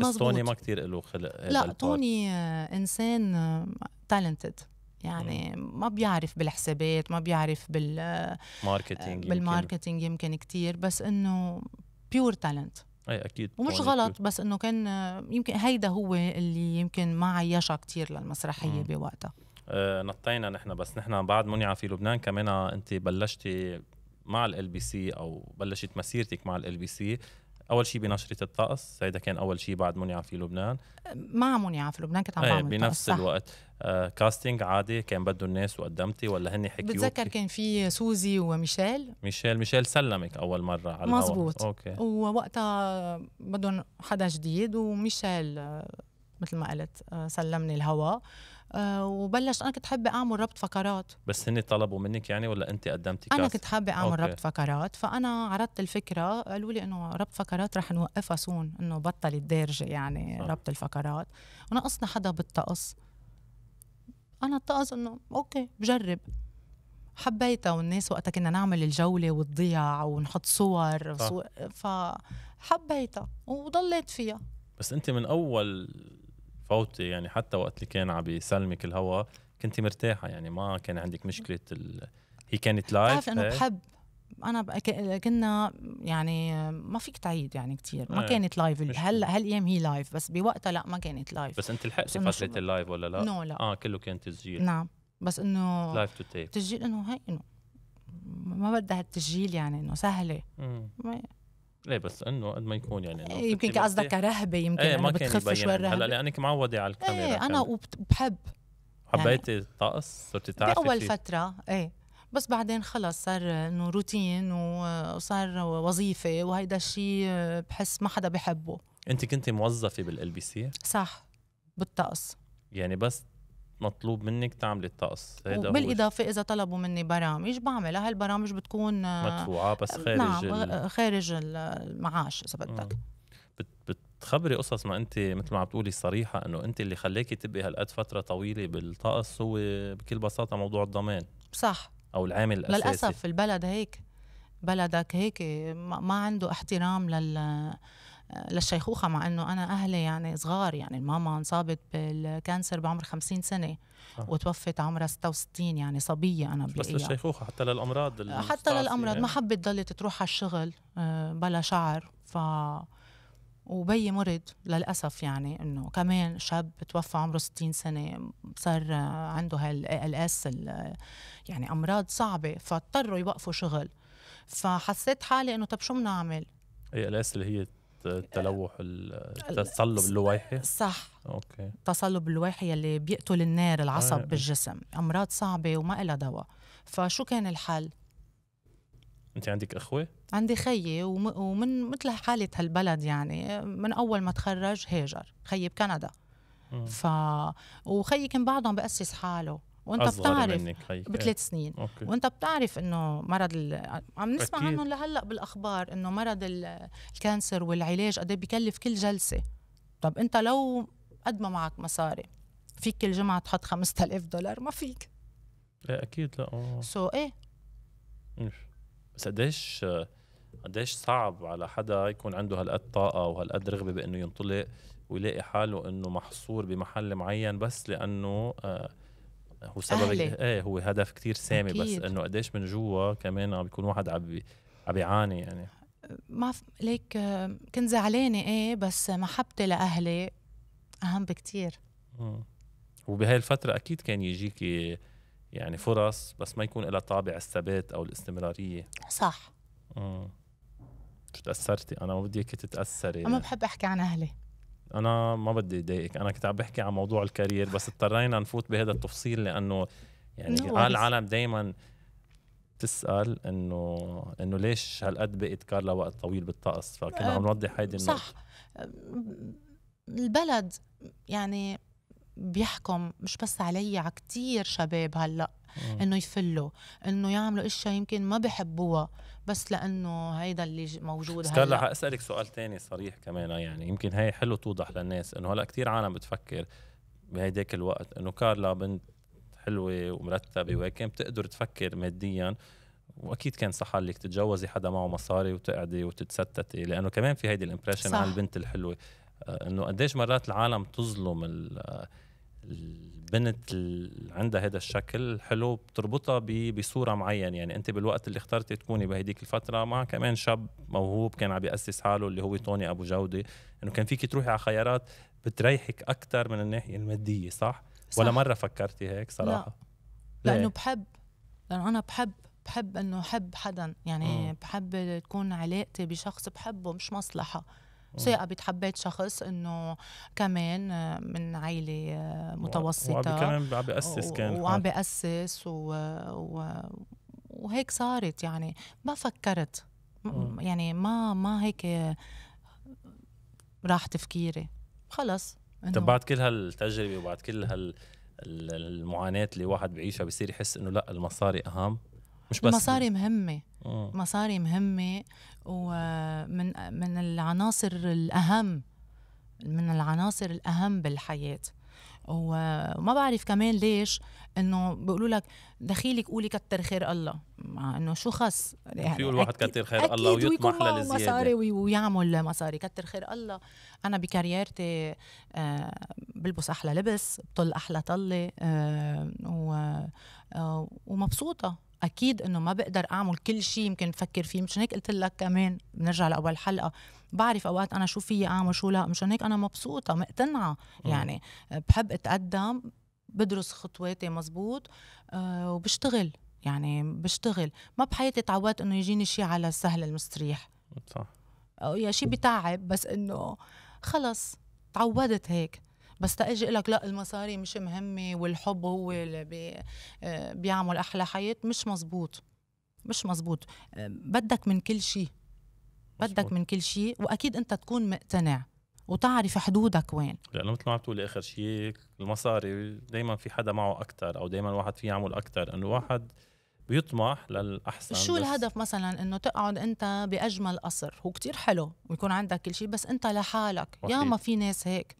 بس توني ما كثير له خلق لا توني آه، انسان تالنتد آه، يعني ما بيعرف بالحسابات ما بيعرف بال آه، ماركتينج بالماركتينج يمكن, يمكن كثير بس انه بيور تالنت اي اكيد ومش غلط بيور. بس انه كان يمكن هيدا هو اللي يمكن ما عيشها كثير للمسرحيه بوقتها آه نطينا نحن بس نحن بعد منيعه في لبنان كمان انت بلشتي مع ال بي سي او بلشت مسيرتك مع ال بي سي اول شيء بنشره الطقس هيدا كان اول شيء بعد منيعه في لبنان مع منيعه في لبنان كنت عم إيه، بعمل بنفس طقس الوقت آه كاستنج عادي كان بده الناس وقدمتي ولا هن حكيوا بتذكر كان في سوزي وميشيل ميشيل ميشيل سلمك اول مره على مزبوط اوكي ووقتها بدهم حدا جديد وميشيل آه، مثل ما قلت آه، سلمني الهواء آه، وبلشت انا كنت حابه اعمل ربط فقرات بس هن طلبوا منك يعني ولا انت قدمتي انا كنت حابه اعمل أوكي. ربط فقرات فانا عرضت الفكره قالوا لي انه ربط فقرات رح نوقفها سون انه بطلت دارجه يعني صح. ربط الفقرات ونقصنا حدا بالطقس انا الطقس انه اوكي بجرب حبيتها والناس وقتها كنا نعمل الجولة والضياع ونحط صور صح. فحبيتها وضليت فيها بس انت من اول فوتي يعني حتى وقت اللي كان عم بيسلمك الهواء كنت مرتاحه يعني ما كان عندك مشكله ال... هي كانت لايف انا انه إيه؟ بحب انا بأك... كنا يعني ما فيك تعيد يعني كثير ما آه. كانت لايف هلا هالايام هي لايف بس بوقتها لا ما كانت لايف بس انت لحقتي فتره اللايف ولا لا؟ نو لا اه كله كان تسجيل نعم بس انه لايف تو تيك تسجيل انه هي انه ما بدها التسجيل يعني انه سهله ليه بس انه قد ما يكون يعني إنه إيه، يمكن قصدك كرهبه يمكن ايه ما كان بتخف شوي الرهبه هلا لانك يعني معوده على الكاميرا ايه انا وبحب حبيتي يعني الطقس صرتي تعرفي اول فتره ايه بس بعدين خلص صار انه روتين وصار وظيفه وهيدا الشيء آه، بحس ما حدا بحبه انت كنت موظفه بالال بي سي صح بالطقس يعني بس مطلوب منك تعملي الطقس هيدا بالاضافه اذا طلبوا مني برامج بعملها هالبرامج بتكون آه، مدفوعه بس نعم، خارج نعم خارج المعاش اذا بدك بتخبري قصص ما انت مثل ما عم تقولي صريحه انه انت اللي خلاكي تبقي هالقد فتره طويله بالطقس هو بكل بساطه موضوع الضمان صح او العامل الاساسي للاسف البلد هيك بلدك هيك ما عنده احترام لل للشيخوخة مع أنه أنا أهلي يعني صغار يعني الماما انصابت بالكانسر بعمر 50 سنة آه. وتوفت عمرها 66 يعني صبية أنا بس للشيخوخة حتى للأمراض حتى للأمراض يعني. ما حبت ضلت تروح على الشغل آه، بلا شعر ف وبي مرض للأسف يعني إنه كمان شاب توفى عمره 60 سنة صار عنده هالإس يعني أمراض صعبة فاضطروا يوقفوا شغل فحسيت حالي إنه طب شو بنعمل؟ اي الاس اللي هي التلوح التصلب اللويحي صح اوكي التصلب اللويحي اللي بيقتل النار العصب آه. بالجسم امراض صعبه وما لها دواء فشو كان الحل انت عندك اخوه عندي خيي ومن مثل حاله هالبلد يعني من اول ما تخرج هاجر خيي بكندا ف وخيي كان بعدهم بأسس حاله وانت بتعرف إيه. بثلاث سنين أوكي. وانت بتعرف انه مرض ال... عم نسمع عنه لهلا بالاخبار انه مرض ال... الكانسر والعلاج قد إيه بكلف كل جلسه طب انت لو قد ما معك مصاري فيك كل جمعه تحط 5000 دولار ما فيك ايه اكيد لا سو آه. so, ايه بس قديش قديش صعب على حدا يكون عنده هالقد طاقه وهالقد رغبه بانه ينطلق ويلاقي حاله انه محصور بمحل معين بس لانه آه هو سبب ايه هو هدف كتير سامي أكيد. بس انه قديش من جوا كمان عم بيكون واحد عم بيعاني يعني ما ف... ليك كنت زعلانه ايه بس محبتي لاهلي اهم بكتير امم وبهاي الفتره اكيد كان يجيكي يعني فرص بس ما يكون لها طابع الثبات او الاستمراريه صح امم تاثرتي انا ما بدي اياك تتاثري أنا ما بحب احكي عن اهلي انا ما بدي اضايقك انا كنت عم بحكي عن موضوع الكارير بس اضطرينا نفوت بهذا التفصيل لانه يعني no العالم دائما تسال انه انه ليش هالقد بقت كارلا وقت طويل بالطقس فكنا عم نوضح هيدي النقطه صح البلد يعني بيحكم مش بس علي على كثير شباب هلا آه. انه يفلوا انه يعملوا اشياء يمكن ما بحبوها بس لانه هيدا اللي موجود هلا رح اسالك سؤال تاني صريح كمان آه، يعني يمكن هي حلو توضح للناس انه هلا كثير عالم بتفكر بهيداك الوقت انه كارلا بنت حلوه ومرتبه وهيك بتقدر تفكر ماديا واكيد كان صح لك تتجوزي حدا معه مصاري وتقعدي وتتستتي لانه كمان في هيدي الامبريشن على البنت الحلوه آه، انه قديش مرات العالم تظلم ال البنت اللي عندها هذا الشكل حلو بتربطها بصوره معينه يعني انت بالوقت اللي اخترتي تكوني بهديك الفتره مع كمان شاب موهوب كان عم ياسس حاله اللي هو توني ابو جوده انه كان فيك تروحي على خيارات بتريحك اكثر من الناحيه الماديه صح؟, صح. ولا مره فكرتي هيك صراحه لا. لانه بحب لانه انا بحب بحب انه احب حدا يعني م. بحب تكون علاقتي بشخص بحبه مش مصلحه ثاقبت حبيت شخص انه كمان آه، من عائله آه، متوسطه وعم كمان عم بأسس كان آه. وعم بأسس و... و... وهيك صارت يعني ما فكرت م... يعني ما ما هيك راح تفكيري خلص طب بعد كل هالتجربه وبعد كل هال المعاناه اللي واحد بيعيشها بيصير يحس انه لا المصاري اهم مش بس المصاري مهمه آه. مصاري مهمه ومن من العناصر الاهم من العناصر الاهم بالحياه وما بعرف كمان ليش انه بيقولوا لك دخيلك قولي كتر خير الله مع انه شو خص يعني في الواحد كتر خير الله ويطمح للزياده مصاري ويعمل مصاري كتر خير الله انا بكاريرتي آه بلبس احلى لبس بطل احلى طله آه, آه، ومبسوطه اكيد انه ما بقدر اعمل كل شيء يمكن بفكر فيه مشان هيك قلت لك كمان بنرجع لاول حلقه بعرف اوقات انا شو فيي اعمل شو لا مشان هيك انا مبسوطه مقتنعه يعني بحب اتقدم بدرس خطواتي مزبوط أه وبشتغل يعني بشتغل ما بحياتي تعودت انه يجيني شيء على السهل المستريح صح يا شيء بتعب بس انه خلص تعودت هيك بس تاجي اقول لك لا المصاري مش مهمه والحب هو اللي بي آه، بيعمل احلى حياه مش مزبوط مش مزبوط آه، بدك من كل شيء بدك من كل شيء واكيد انت تكون مقتنع وتعرف حدودك وين لانه مثل ما عم تقولي اخر شيء المصاري دائما في حدا معه اكثر او دائما الواحد فيه يعمل اكثر انه واحد بيطمح للاحسن شو الهدف مثلا انه تقعد انت باجمل قصر هو كتير حلو ويكون عندك كل شيء بس انت لحالك يا ما في ناس هيك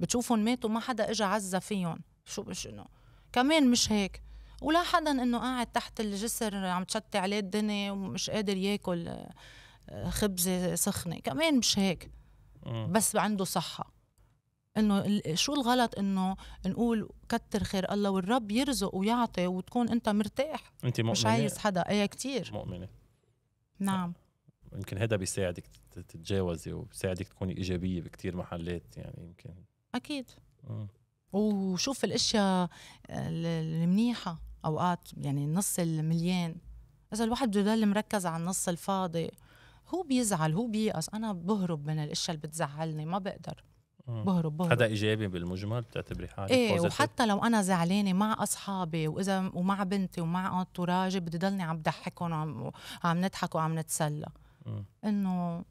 بتشوفهم ماتوا ما حدا اجى عزى فيهم شو شنو كمان مش هيك ولا حدا انه قاعد تحت الجسر عم تشتي عليه الدنيا ومش قادر ياكل آه، خبزه سخنه كمان مش هيك بس عنده صحه انه شو الغلط انه نقول كتر خير الله والرب يرزق ويعطي وتكون انت مرتاح انت مؤمنه مش عايز حدا ايه كتير مؤمنه نعم يمكن هذا بيساعدك تتجاوزي وبيساعدك تكوني ايجابيه بكتير محلات يعني يمكن اكيد أوه. وشوف الاشياء آه، المنيحه اوقات يعني النص المليان اذا الواحد بده يضل مركز على النص الفاضي هو بيزعل هو بييأس انا بهرب من الاشياء اللي بتزعلني ما بقدر آه. بهرب بهرب هذا ايجابي بالمجمل بتعتبري حالك ايه بوزيتيف. وحتى لو انا زعلانه مع اصحابي واذا ومع بنتي ومع انتوراجي بدي ضلني عم بضحكهم وعم, وعم نضحك وعم نتسلى آه. انه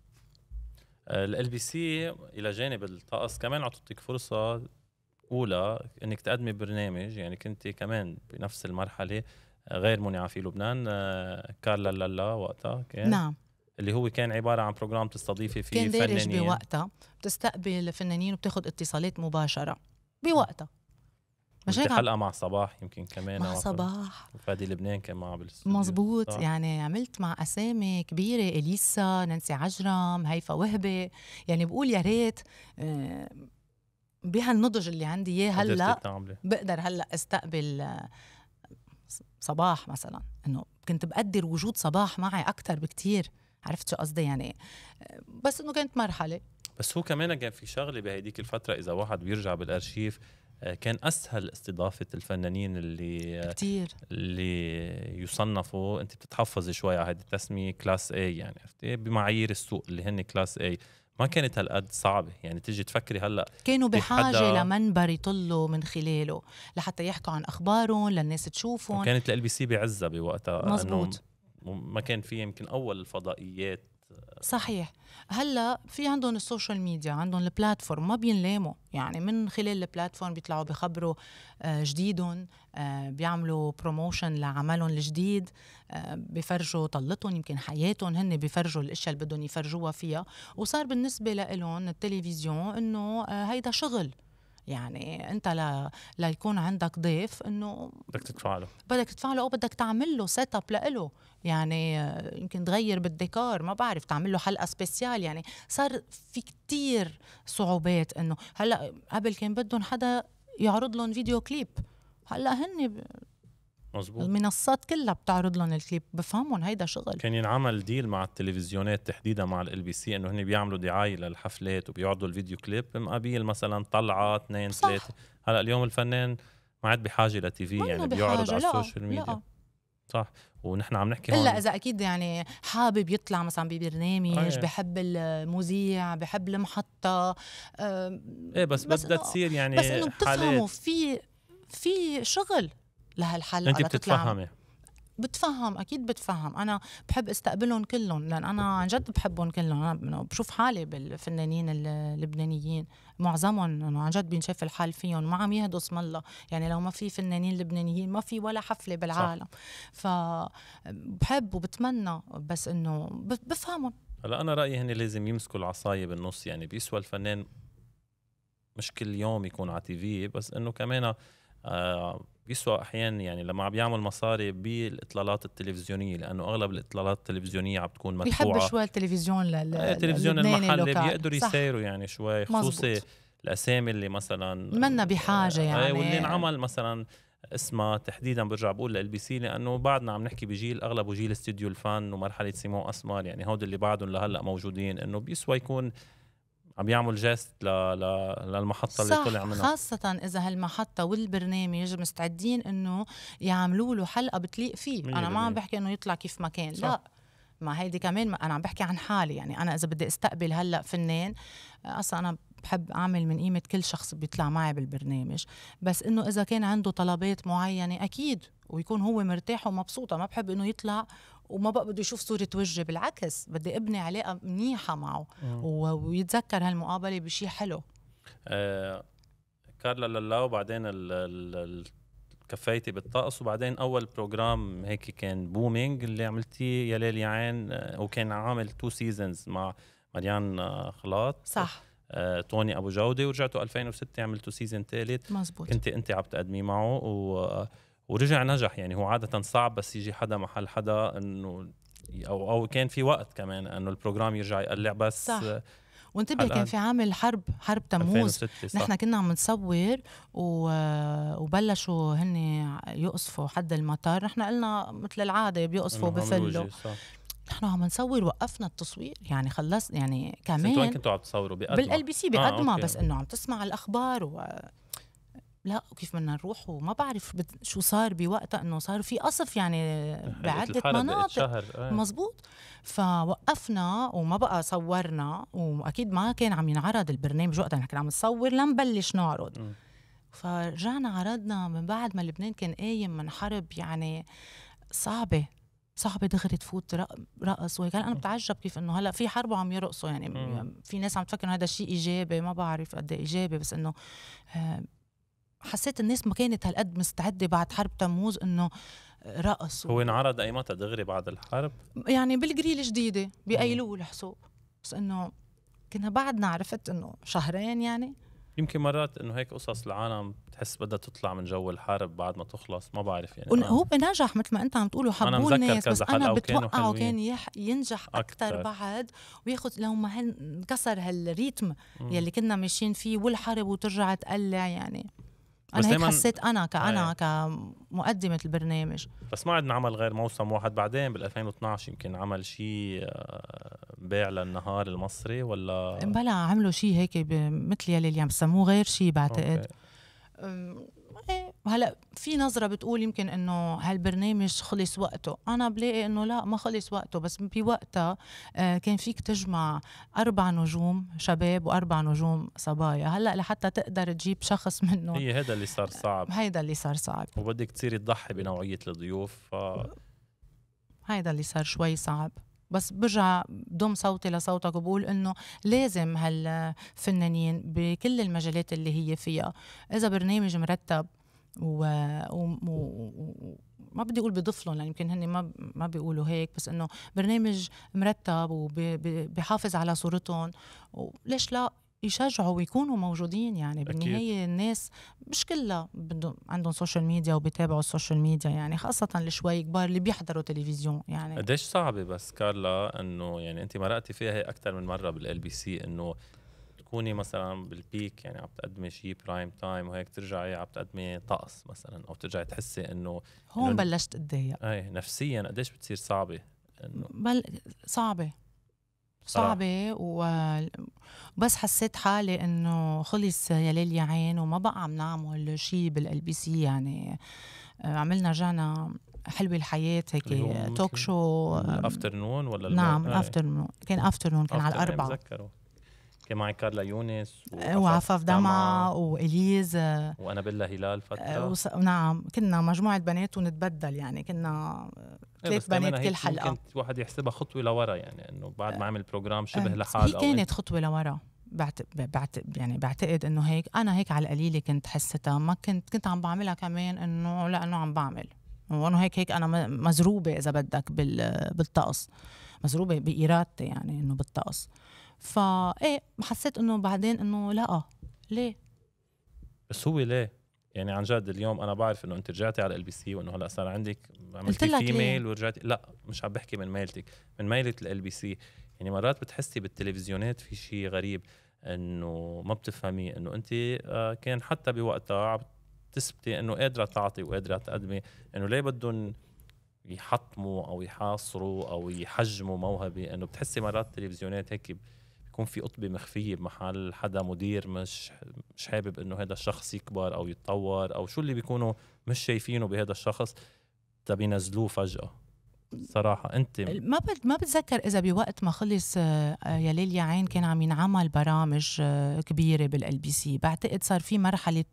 آه، ال بي سي الى جانب الطقس كمان اعطتك فرصه اولى انك تقدمي برنامج يعني كنت كمان بنفس المرحله غير منعه في لبنان آه، كارلا لالا وقتها كان نعم اللي هو كان عباره عن بروجرام تستضيفي فيه كان دارج فنانين بوقتها بتستقبل فنانين وبتاخذ اتصالات مباشره بوقتها مش هيك حلقه مع صباح يمكن كمان مع صباح فادي لبنان كان معه بالاستوديو مزبوط صح. يعني عملت مع اسامي كبيره اليسا نانسي عجرم هيفا وهبه يعني بقول يا ريت آه، بهالنضج اللي عندي اياه هلا بقدر هلا استقبل آه، صباح مثلا انه كنت بقدر وجود صباح معي اكثر بكتير عرفت شو قصدي يعني آه، بس انه كانت مرحله بس هو كمان كان في شغله بهديك الفتره اذا واحد بيرجع بالارشيف آه، كان اسهل استضافه الفنانين اللي آه، كتير اللي يصنفوا انت بتتحفظي شوي على هذه التسميه كلاس اي يعني عرفتي بمعايير السوق اللي هن كلاس اي ما كانت هالقد صعبه يعني تيجي تفكري هلا كانوا بحاجه لمنبر يطلوا من خلاله لحتى يحكوا عن اخبارهم للناس تشوفهم كانت ال بي سي بعزه بوقتها مزبوط ما كان في يمكن اول الفضائيات صحيح هلا في عندهم السوشيال ميديا عندهم البلاتفورم ما بينلاموا يعني من خلال البلاتفورم بيطلعوا بخبروا آه، جديدهم آه، بيعملوا بروموشن لعملهم الجديد آه، بفرجوا طلتهم يمكن حياتهم هن بفرجوا الاشياء اللي بدهم يفرجوها فيها وصار بالنسبه لهم التلفزيون انه هيدا شغل يعني انت ل... ليكون عندك ضيف انه بدك تدفع له بدك تدفع له او بدك تعمل له سيت اب لإله يعني يمكن تغير بالديكور ما بعرف تعمل له حلقه سبيسيال يعني صار في كتير صعوبات انه هلا قبل كان بدهم حدا يعرض لهم فيديو كليب هلا هن مزبوط. المنصات كلها بتعرض لهم الكليب بفهمهم هيدا شغل كان ينعمل ديل مع التلفزيونات تحديدا مع ال بي سي انه هن بيعملوا دعايه للحفلات وبيعرضوا الفيديو كليب مقابل مثلا طلعه اثنين ثلاثه هلا اليوم الفنان ما عاد بحاجه لتي في يعني بيعرض على السوشيال ميديا لا. صح ونحن عم نحكي الا اذا اكيد يعني حابب يطلع مثلا ببرنامج آه إيه. بحب المذيع بحب المحطه آه ايه بس, بس بدها تصير يعني بس انه بتفهموا في في شغل لهالحل انت بتتفهمي بتفهم اكيد بتفهم انا بحب استقبلهم كلهم لان انا عن جد بحبهم كلهم انا بشوف حالي بالفنانين اللبنانيين معظمهم انه عن جد بينشاف الحال فيهم ما عم يهدوا اسم الله يعني لو ما في فنانين لبنانيين ما في ولا حفله بالعالم ف بحب وبتمنى بس انه بفهمهم هلا انا رايي هن لازم يمسكوا العصايه بالنص يعني بيسوى الفنان مش كل يوم يكون على تي في بس انه كمان آه بيسوى احيانا يعني لما عم يعمل مصاري بالاطلالات التلفزيونيه لانه اغلب الاطلالات التلفزيونيه عم تكون مدفوعه بيحبوا شوي التلفزيون لل التلفزيون آه، المحلي بيقدروا يسيروا يعني شوي خصوصي الاسامي اللي مثلا منا بحاجه آه، يعني واللي انعمل مثلا اسمها تحديدا برجع بقول لال بي سي لانه بعدنا عم نحكي بجيل اغلبه جيل استديو الفن ومرحله سيمون اسمر يعني هود اللي بعدهم لهلا موجودين انه بيسوى يكون عم يعمل جيست ل... ل... للمحطه اللي طلع منها خاصه اذا هالمحطه والبرنامج مستعدين انه يعملوا له حلقه بتليق فيه انا ما عم بحكي انه يطلع كيف ما كان لا ما هيدي كمان ما انا عم بحكي عن حالي يعني انا اذا بدي استقبل هلا فنان اصلا انا بحب اعمل من قيمه كل شخص بيطلع معي بالبرنامج بس انه اذا كان عنده طلبات معينه اكيد ويكون هو مرتاح ومبسوطه ما بحب انه يطلع وما بقى بده يشوف صورة وجهي بالعكس بدي ابني علاقة منيحة معه ويتذكر هالمقابلة بشي حلو آه كارلا للا وبعدين كفايتي بالطقس وبعدين اول بروجرام هيك كان بومينج اللي عملتيه يا ليل يا عين آه، وكان عامل تو سيزونز مع مريان آه، خلاط صح آه، توني ابو جوده ورجعتوا 2006 عملتوا سيزون ثالث مزبوط كنت انت عم تقدمي معه و ورجع نجح يعني هو عاده صعب بس يجي حدا محل حدا انه او او كان في وقت كمان انه البروجرام يرجع يقلع بس صح. وانتبه كان في عامل حرب حرب تموز نحن كنا عم نصور و... وبلشوا هن يقصفوا حد المطار نحن قلنا مثل العاده بيقصفوا بفلوا نحن عم نصور وقفنا التصوير يعني خلصنا يعني كمان انتوا وين كنتوا عم تصوروا بقدمه بالال بي سي بقدمه آه، بس انه عم تسمع الاخبار و... لا وكيف بدنا نروح وما بعرف شو صار بوقتها انه صار في قصف يعني آه، بعده مناطق آه. مزبوط فوقفنا وما بقى صورنا واكيد ما كان عم ينعرض البرنامج وقتها نحن عم نصور لنبلش نعرض م. فرجعنا عرضنا من بعد ما لبنان كان قايم من حرب يعني صعبه صعبة دغري تفوت رقص وهيك انا بتعجب كيف انه هلا في حرب وعم يرقصوا يعني في ناس عم تفكر انه هذا شيء ايجابي ما بعرف قد إيه ايجابي بس انه آه، حسيت الناس ما كانت هالقد مستعده بعد حرب تموز انه رقص هو انعرض اي متى دغري بعد الحرب؟ يعني بالجريل الجديده بايلول حسوب بس انه كنا بعدنا عرفت انه شهرين يعني يمكن مرات انه هيك قصص العالم بتحس بدها تطلع من جو الحرب بعد ما تخلص ما بعرف يعني هو نجح مثل ما انت عم تقولوا حبوه الناس بس انا بتوقعه آه، كان ينجح اكثر بعد وياخذ لو ما انكسر هالريتم يلي كنا ماشيين فيه والحرب وترجع تقلع يعني انا هيك حسيت انا كانا آه. أيوه. كمقدمه البرنامج بس ما عندنا عمل غير موسم واحد بعدين بال 2012 يمكن عمل شيء آه، بيع للنهار المصري ولا بلا عملوا شيء هيك مثل يلي اليوم سموه غير شيء بعتقد أوكي. وهلا في نظره بتقول يمكن انه هالبرنامج خلص وقته انا بلاقي انه لا ما خلص وقته بس بوقتها آه، كان فيك تجمع اربع نجوم شباب واربع نجوم صبايا هلا لحتى تقدر تجيب شخص منه هي هذا اللي صار آه، صعب هيدا اللي صار صعب وبدك تصيري تضحي بنوعيه الضيوف ف... هيدا اللي صار شوي صعب بس برجع بضم صوتي لصوتك وبقول انه لازم هالفنانين آه، بكل المجالات اللي هي فيها اذا برنامج مرتب وما و... و... ما بدي اقول بضيف لهم يعني يمكن هن ما ما بيقولوا هيك بس انه برنامج مرتب وب... على صورتهم وليش لا يشجعوا ويكونوا موجودين يعني أكيد. بالنهايه الناس مش كلها بدهم عندهم سوشيال ميديا وبيتابعوا السوشيال ميديا يعني خاصه اللي شوي كبار اللي بيحضروا تلفزيون يعني قديش صعبه بس كارلا انه يعني انت مرقتي فيها هي اكثر من مره بالال بي سي انه تكوني مثلا بالبيك يعني عم تقدمي شيء برايم تايم وهيك ترجعي عم تقدمي طقس مثلا او ترجعي تحسي انه هون إنو بلشت اتضايق اي نفسيا قديش بتصير صعبه انه بل صعبه صعبة وبس حسيت حالي انه خلص يا ليل يا عين وما بقى عم نعمل شيء بالال بي سي يعني آه، عملنا رجعنا حلوة الحياة هيك توك شو الافترنون ولا نعم الافترنون إيه. كان افترنون كان على الاربعة كان معي كارلا يونس آه، وعفاف دمعة وإليز وأنابيلا هلال فترة آه، وس... نعم كنا مجموعة بنات ونتبدل يعني كنا إيه، ثلاث بنات كل حلقة كنت واحد يحسبها خطوة لورا يعني إنه بعد ما آه. عمل بروجرام شبه لحاله هي كانت خطوة لورا بعت... بعت... يعني بعتقد انه هيك انا هيك على القليله كنت حستها ما كنت كنت عم بعملها كمان انه لانه عم بعمل وانه هيك هيك انا مزروبه اذا بدك بال... بالطقس مزروبه بارادتي يعني انه بالطقس فايه حسيت انه بعدين انه لا آه، ليه بس هو ليه يعني عن جد اليوم انا بعرف انه انت رجعتي على ال بي سي وانه هلا صار عندك عملت في ميل ورجعتي لا مش عم بحكي من ميلتك من ميله ال بي سي يعني مرات بتحسي بالتلفزيونات في شيء غريب انه ما بتفهمي انه انت آه، كان حتى بوقتها عم تثبتي انه قادره تعطي وقادره تقدمي انه ليه بدهم يحطموا او يحاصروا او يحجموا موهبه انه بتحسي مرات التلفزيونات هيك يكون في قطبه مخفيه بمحل حدا مدير مش مش حابب انه هذا الشخص يكبر او يتطور او شو اللي بيكونوا مش شايفينه بهذا الشخص تبينزلوه فجاه صراحة أنت ما بت ما بتذكر إذا بوقت ما خلص آه، آه، يا ليل يا عين كان عم ينعمل برامج آه، كبيرة بالال بي سي، بعتقد صار في مرحلة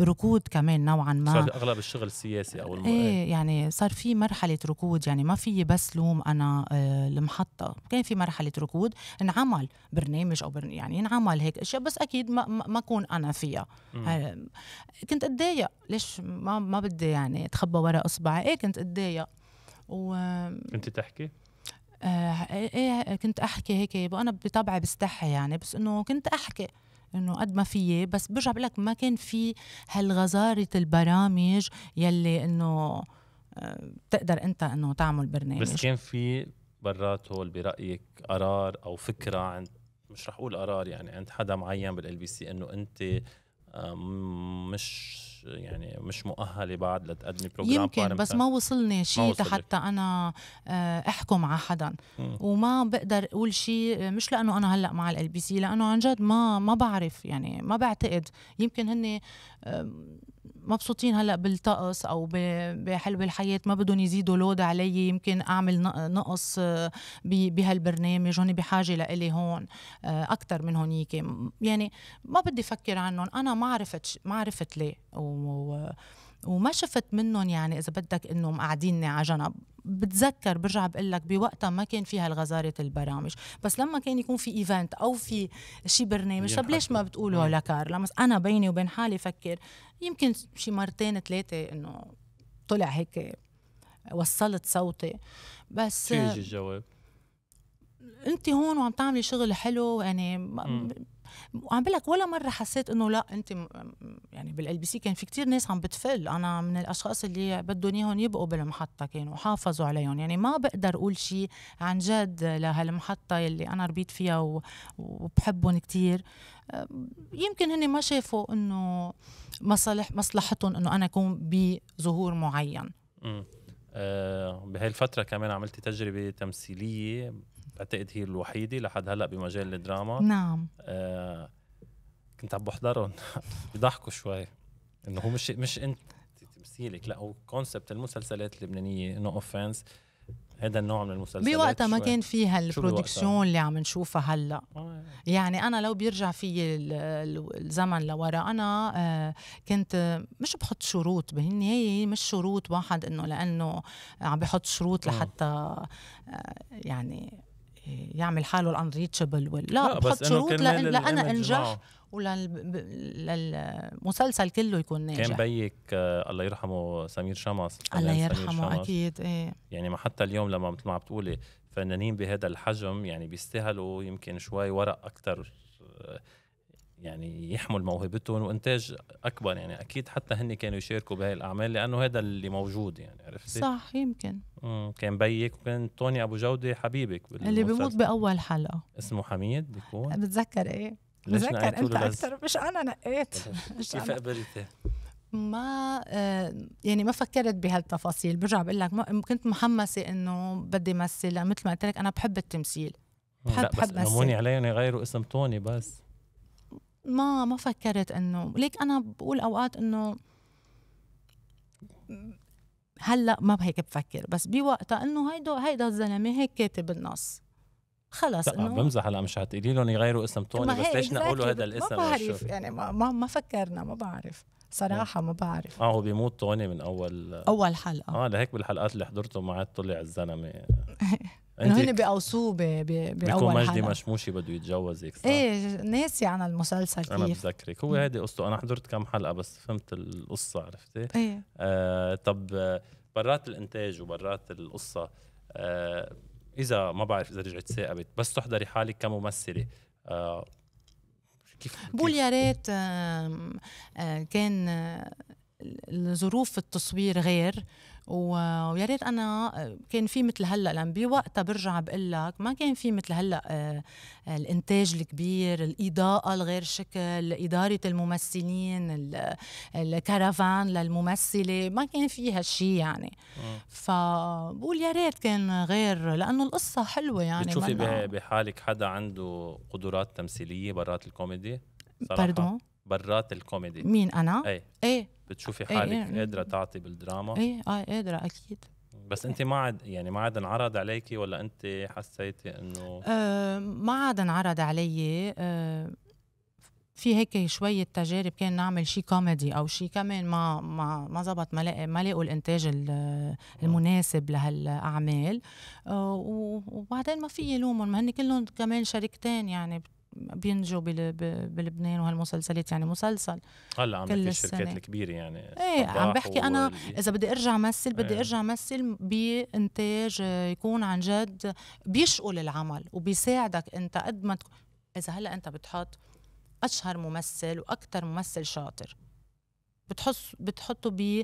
ركود كمان نوعا ما صار أغلب الشغل السياسي أو الم... إيه يعني صار في مرحلة ركود يعني ما في بس لوم أنا المحطة، كان في مرحلة ركود انعمل برنامج أو برن... يعني انعمل هيك أشياء بس أكيد ما ما كون أنا فيها كنت أتضايق ليش ما ما بدي يعني أتخبى وراء إصبعي، إيه كنت أتضايق و كنت تحكي؟ آه إيه،, ايه كنت احكي هيك وانا بطبعي بستحي يعني بس انه كنت احكي انه قد ما فيي بس برجع بقول لك ما كان في هالغزاره البرامج يلي انه آه، بتقدر انت انه تعمل برنامج بس كان في برات هول برايك قرار او فكره عند مش رح اقول قرار يعني عند حدا معين بالال بي سي انه انت آه، مش مش يعني مش مؤهله بعد لتقدمي بروجرام يمكن بس ما وصلني شيء حتى انا آه، احكم على حدا م. وما بقدر اقول شيء آه، مش لانه انا هلا مع ال بي سي لانه عن جد ما ما بعرف يعني ما بعتقد يمكن هن مبسوطين هلا بالطقس او بحلو الحياه ما بدهم يزيدوا لود علي يمكن اعمل نقص آه، بهالبرنامج هون بحاجه لإلي هون آه، اكثر من هونيك يعني ما بدي افكر عنهم انا ما عرفت ما عرفت ليه و... وما شفت منهم يعني اذا بدك انهم مقعديني على جنب بتذكر برجع بقول لك بوقتها ما كان فيها الغزارة البرامج بس لما كان يكون في ايفنت او في شي برنامج طب ليش ما بتقولوا إيه. لكارلا بس انا بيني وبين حالي فكر يمكن شي مرتين ثلاثه انه طلع هيك وصلت صوتي بس شو يجي الجواب انت هون وعم تعملي شغل حلو يعني وعم بقول لك ولا مره حسيت انه لا انت يعني بالال بي سي كان في كتير ناس عم بتفل انا من الاشخاص اللي بدهم اياهم يبقوا بالمحطه كانوا حافظوا عليهم يعني ما بقدر اقول شيء عن جد لهالمحطه اللي انا ربيت فيها و... وبحبهم كتير يمكن هن ما شافوا انه مصالح مصلحتهم انه انا اكون بظهور معين امم أه بهالفتره الفتره كمان عملتي تجربه تمثيليه بعتقد هي الوحيده لحد هلا بمجال الدراما نعم آه كنت عم بحضرهم بيضحكوا شوي انه هو مش مش انت تمثيلك لا هو كونسبت المسلسلات اللبنانيه نو no اوفنس هذا النوع من المسلسلات بوقتها ما كان في هالبرودكسيون اللي عم نشوفها هلا آه. يعني انا لو بيرجع في الزمن لورا انا آه، كنت مش بحط شروط بالنهايه مش شروط واحد انه لانه عم بحط شروط لحتى آه، يعني يعمل حاله الانريتشبل ولا لا, لا بحط شروط لأن لأنا انجح وللمسلسل كله يكون ناجح كان بيك آه، الله يرحمه سمير شمس الله يرحمه شمس. اكيد ايه يعني ما حتى اليوم لما مثل ما عم بتقولي فنانين بهذا الحجم يعني بيستاهلوا يمكن شوي ورق اكثر آه، يعني يحمل موهبتهم وانتاج اكبر يعني اكيد حتى هن كانوا يشاركوا بهي الاعمال لانه هذا اللي موجود يعني عرفتي صح يمكن مم. كان بيك وكان طوني ابو جوده حبيبك اللي بيموت باول حلقه اسمه حميد بيكون أه، بتذكر ايه بتذكر انت اكثر مش انا نقيت كيف قبلتي ما أه، يعني ما فكرت بهالتفاصيل برجع بقول لك كنت محمسه انه بدي مثل مثل ما قلت لك انا بحب التمثيل بحب بحب بس عليهم يغيروا اسم توني بس ما ما فكرت انه ليك انا بقول اوقات انه هلا ما بهيك بفكر بس بوقتها انه هيدا هيدا الزلمه هيك كاتب النص خلص لا انه بمزح هلا مش حتقولي لهم يغيروا اسم توني بس ليش نقولوا هذا الاسم يعني ما بعرف يعني ما, ما, فكرنا ما بعرف صراحة ما بعرف اه هو بيموت توني من أول أول حلقة اه لهيك بالحلقات اللي حضرته ما عاد طلع الزلمة انه هن بيقوصوه باول مجدي مشموشي بده يتجوز هيك ايه ناسي عن المسلسل كيف انا بتذكرك هو هيدي قصته انا حضرت كم حلقه بس فهمت القصه عرفتي ايه آه طب برات الانتاج وبرات القصه آه اذا ما بعرف اذا رجعت ثاقبت بس تحضري حالك كممثله آه كيف بقول يا ريت آه، كان الظروف التصوير غير ويا ريت انا كان في مثل هلا لان بوقتها برجع بقول لك ما كان في مثل هلا آه، آه، الانتاج الكبير، الاضاءه الغير شكل، اداره الممثلين، الكرفان للممثله، ما كان في هالشيء يعني. آه. فبقول يا ريت كان غير لانه القصه حلوه يعني بتشوفي بحالك حدا عنده قدرات تمثيليه برات الكوميدي؟ صراحه برات الكوميدي مين انا؟ ايه ايه بتشوفي إيه، حالك ايه قادره تعطي بالدراما ايه اه قادره اكيد بس انت ما عاد يعني ما عاد انعرض عليكي ولا انت حسيتي انه آه ما عاد انعرض علي آه في هيك شوية تجارب كان نعمل شيء كوميدي أو شيء كمان ما ما ما زبط ما لقى ما لقوا الإنتاج آه. المناسب لهالأعمال آه، وبعدين ما في لومهم ما هن كلهم كمان شركتين يعني بينجوا بلبنان وهالمسلسلات يعني مسلسل هلا عم بحكي الشركات الكبيره يعني ايه عم بحكي انا اذا بدي ارجع مثل بدي إيه. ارجع مثل بانتاج يكون عن جد بيشقل العمل وبيساعدك انت قد ما اذا هلا انت بتحط اشهر ممثل واكثر ممثل شاطر بتحس بتحطه ب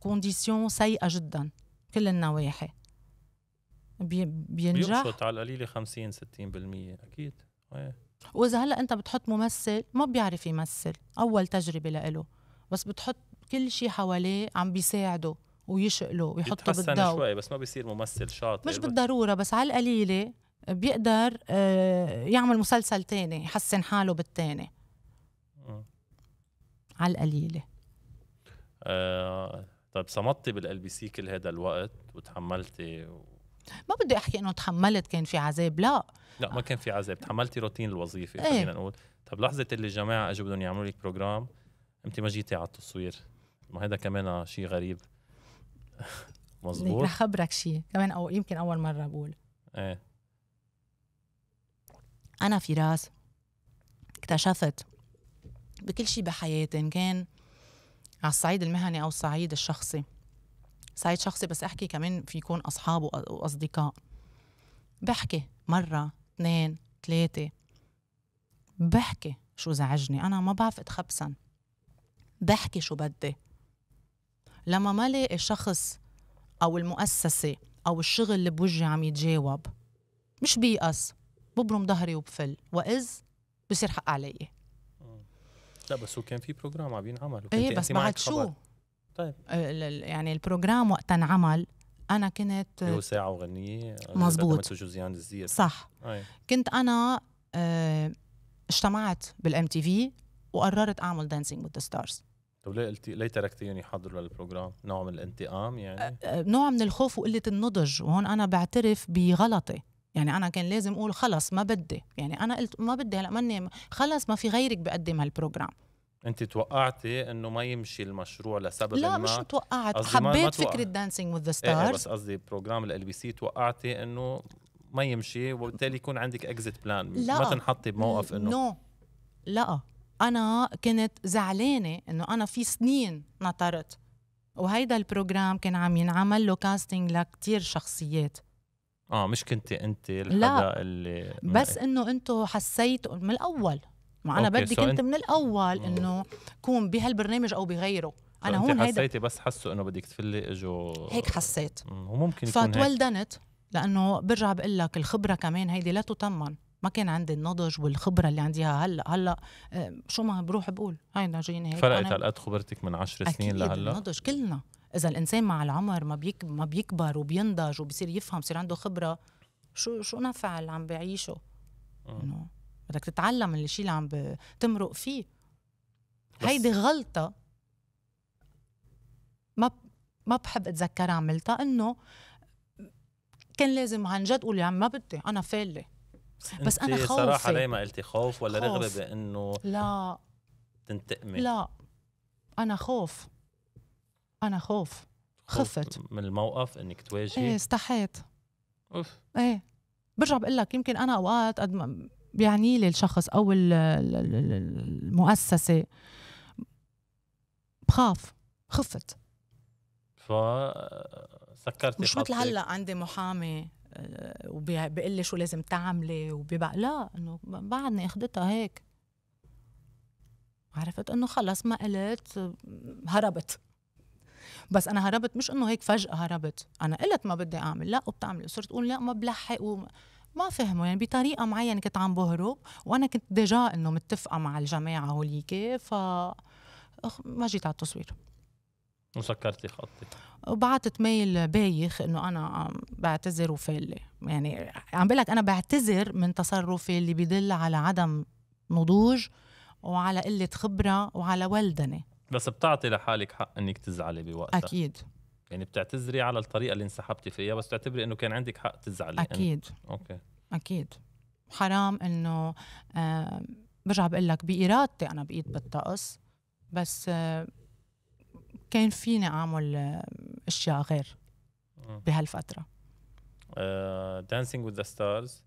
كونديسيون آه، سيئه جدا كل النواحي بينجح بيقصد على القليله 50 60% اكيد إيه. واذا هلا انت بتحط ممثل ما بيعرف يمثل اول تجربه لإله بس بتحط كل شيء حواليه عم بيساعده ويشقله ويحطه بالضوء شوي بس ما بيصير ممثل شاطر مش بالضروره بس على القليله بيقدر آه، يعمل مسلسل تاني يحسن حاله بالتاني م. على القليله آه طيب صمتي بالال بي سي كل هذا الوقت وتحملتي و... ما بدي احكي انه تحملت كان في عذاب لا لا ما كان في عذاب تحملتي روتين الوظيفه ايه؟ خلينا نقول طب لحظه اللي الجماعه اجوا بدهم يعملوا لك بروجرام انت ما جيتي على التصوير ما هذا كمان شيء غريب مزبوط رح خبرك شيء كمان او يمكن اول مره بقول ايه انا فراس اكتشفت بكل شيء بحياتي ان كان على الصعيد المهني او الصعيد الشخصي سايد شخصي بس احكي كمان في يكون اصحاب واصدقاء بحكي مره اثنين ثلاثه بحكي شو زعجني انا ما بعرف اتخبسن بحكي شو بدي لما ما لاقي شخص او المؤسسه او الشغل اللي بوجهي عم يتجاوب مش بيأس ببرم ظهري وبفل واذ بصير حق علي لا بس هو كان في بروجرام عم ينعمل ايه بس بعد شو طيب آه، يعني البروجرام وقت انعمل انا كنت هو ساعه وغنيه مزبوط جوزيان الزير صح أي. كنت انا آه، اجتمعت بالام تي في وقررت اعمل دانسينج وذ ستارز طيب ليه قلتي ليه تركتيهم يحضروا للبروجرام؟ نوع من الانتقام يعني؟ آه، نوع من الخوف وقله النضج وهون انا بعترف بغلطي يعني انا كان لازم اقول خلص ما بدي يعني انا قلت ما بدي هلا ماني خلص ما في غيرك بقدم هالبروجرام انت توقعتي انه ما يمشي المشروع لسبب لا ما مش توقعت حبيت فكره دانسينج وذ ذا ستارز بس قصدي بروجرام ال بي سي توقعتي انه ما يمشي وبالتالي يكون عندك اكزيت بلان لا. ما تنحطي بموقف انه نو لا انا كنت زعلانه انه انا في سنين نطرت وهيدا البروجرام كان عم ينعمل له كاستنج لكتير شخصيات اه مش كنت انت الحدا لا اللي بس انه انتم حسيتوا من الاول ما انا بدي كنت من الاول انه كون بهالبرنامج او بغيره انا هون هيدا حسيتي بس حسوا انه بدك تفلي اجوا هيك حسيت وممكن يكون فتولدنت لانه برجع بقول لك الخبره كمان هيدي لا تتمن ما كان عندي النضج والخبره اللي عندي هلا هلا آه، شو ما بروح بقول هيدا جيني هيك فرقت على قد خبرتك من عشر سنين لهلا اكيد النضج كلنا اذا الانسان مع العمر ما بيك ما بيكبر وبينضج وبصير يفهم بصير عنده خبره شو شو نفع اللي عم بعيشه انه بدك تتعلم من الشيء اللي عم بتمرق فيه هيدي غلطه ما ما بحب اتذكرها عملتها انه كان لازم عن جد قول يا عم ما بدي انا فاله بس انا خوف صراحه ليه ما قلتي خوف ولا خوف. رغبه بانه لا تنتقمي لا انا خوف انا خوف, خوف خفت من الموقف انك تواجهي ايه استحيت اوف ايه برجع بقول لك يمكن انا اوقات قد ما بيعني لي الشخص او المؤسسه بخاف خفت فسكرتي مش مثل هلا عندي محامي آه، وبيقول لي شو لازم تعملي وبيبع لا انه بعدني اخذتها هيك عرفت انه خلص ما قلت هربت بس انا هربت مش انه هيك فجاه هربت انا قلت ما بدي اعمل لا وبتعمل صرت اقول لا ما بلحق ما فهموا يعني بطريقه معينه كنت عم بهرب وانا كنت ديجا انه متفقه مع الجماعه هوليك ف ما جيت على التصوير وسكرتي خطي وبعتت ميل بايخ انه انا بعتذر وفالي يعني عم بقول لك انا بعتذر من تصرفي اللي بيدل على عدم نضوج وعلى قله خبره وعلى ولدنه بس بتعطي لحالك حق انك تزعلي بوقتها اكيد يعني بتعتذري على الطريقه اللي انسحبتي فيها بس تعتبري انه كان عندك حق تزعلي اكيد إن... اوكي اكيد حرام انه آه برجع بقول لك بارادتي انا بقيت بالطقس بس آه كان فيني اعمل آه اشياء غير آه. بهالفتره دانسينج وذ ذا ستارز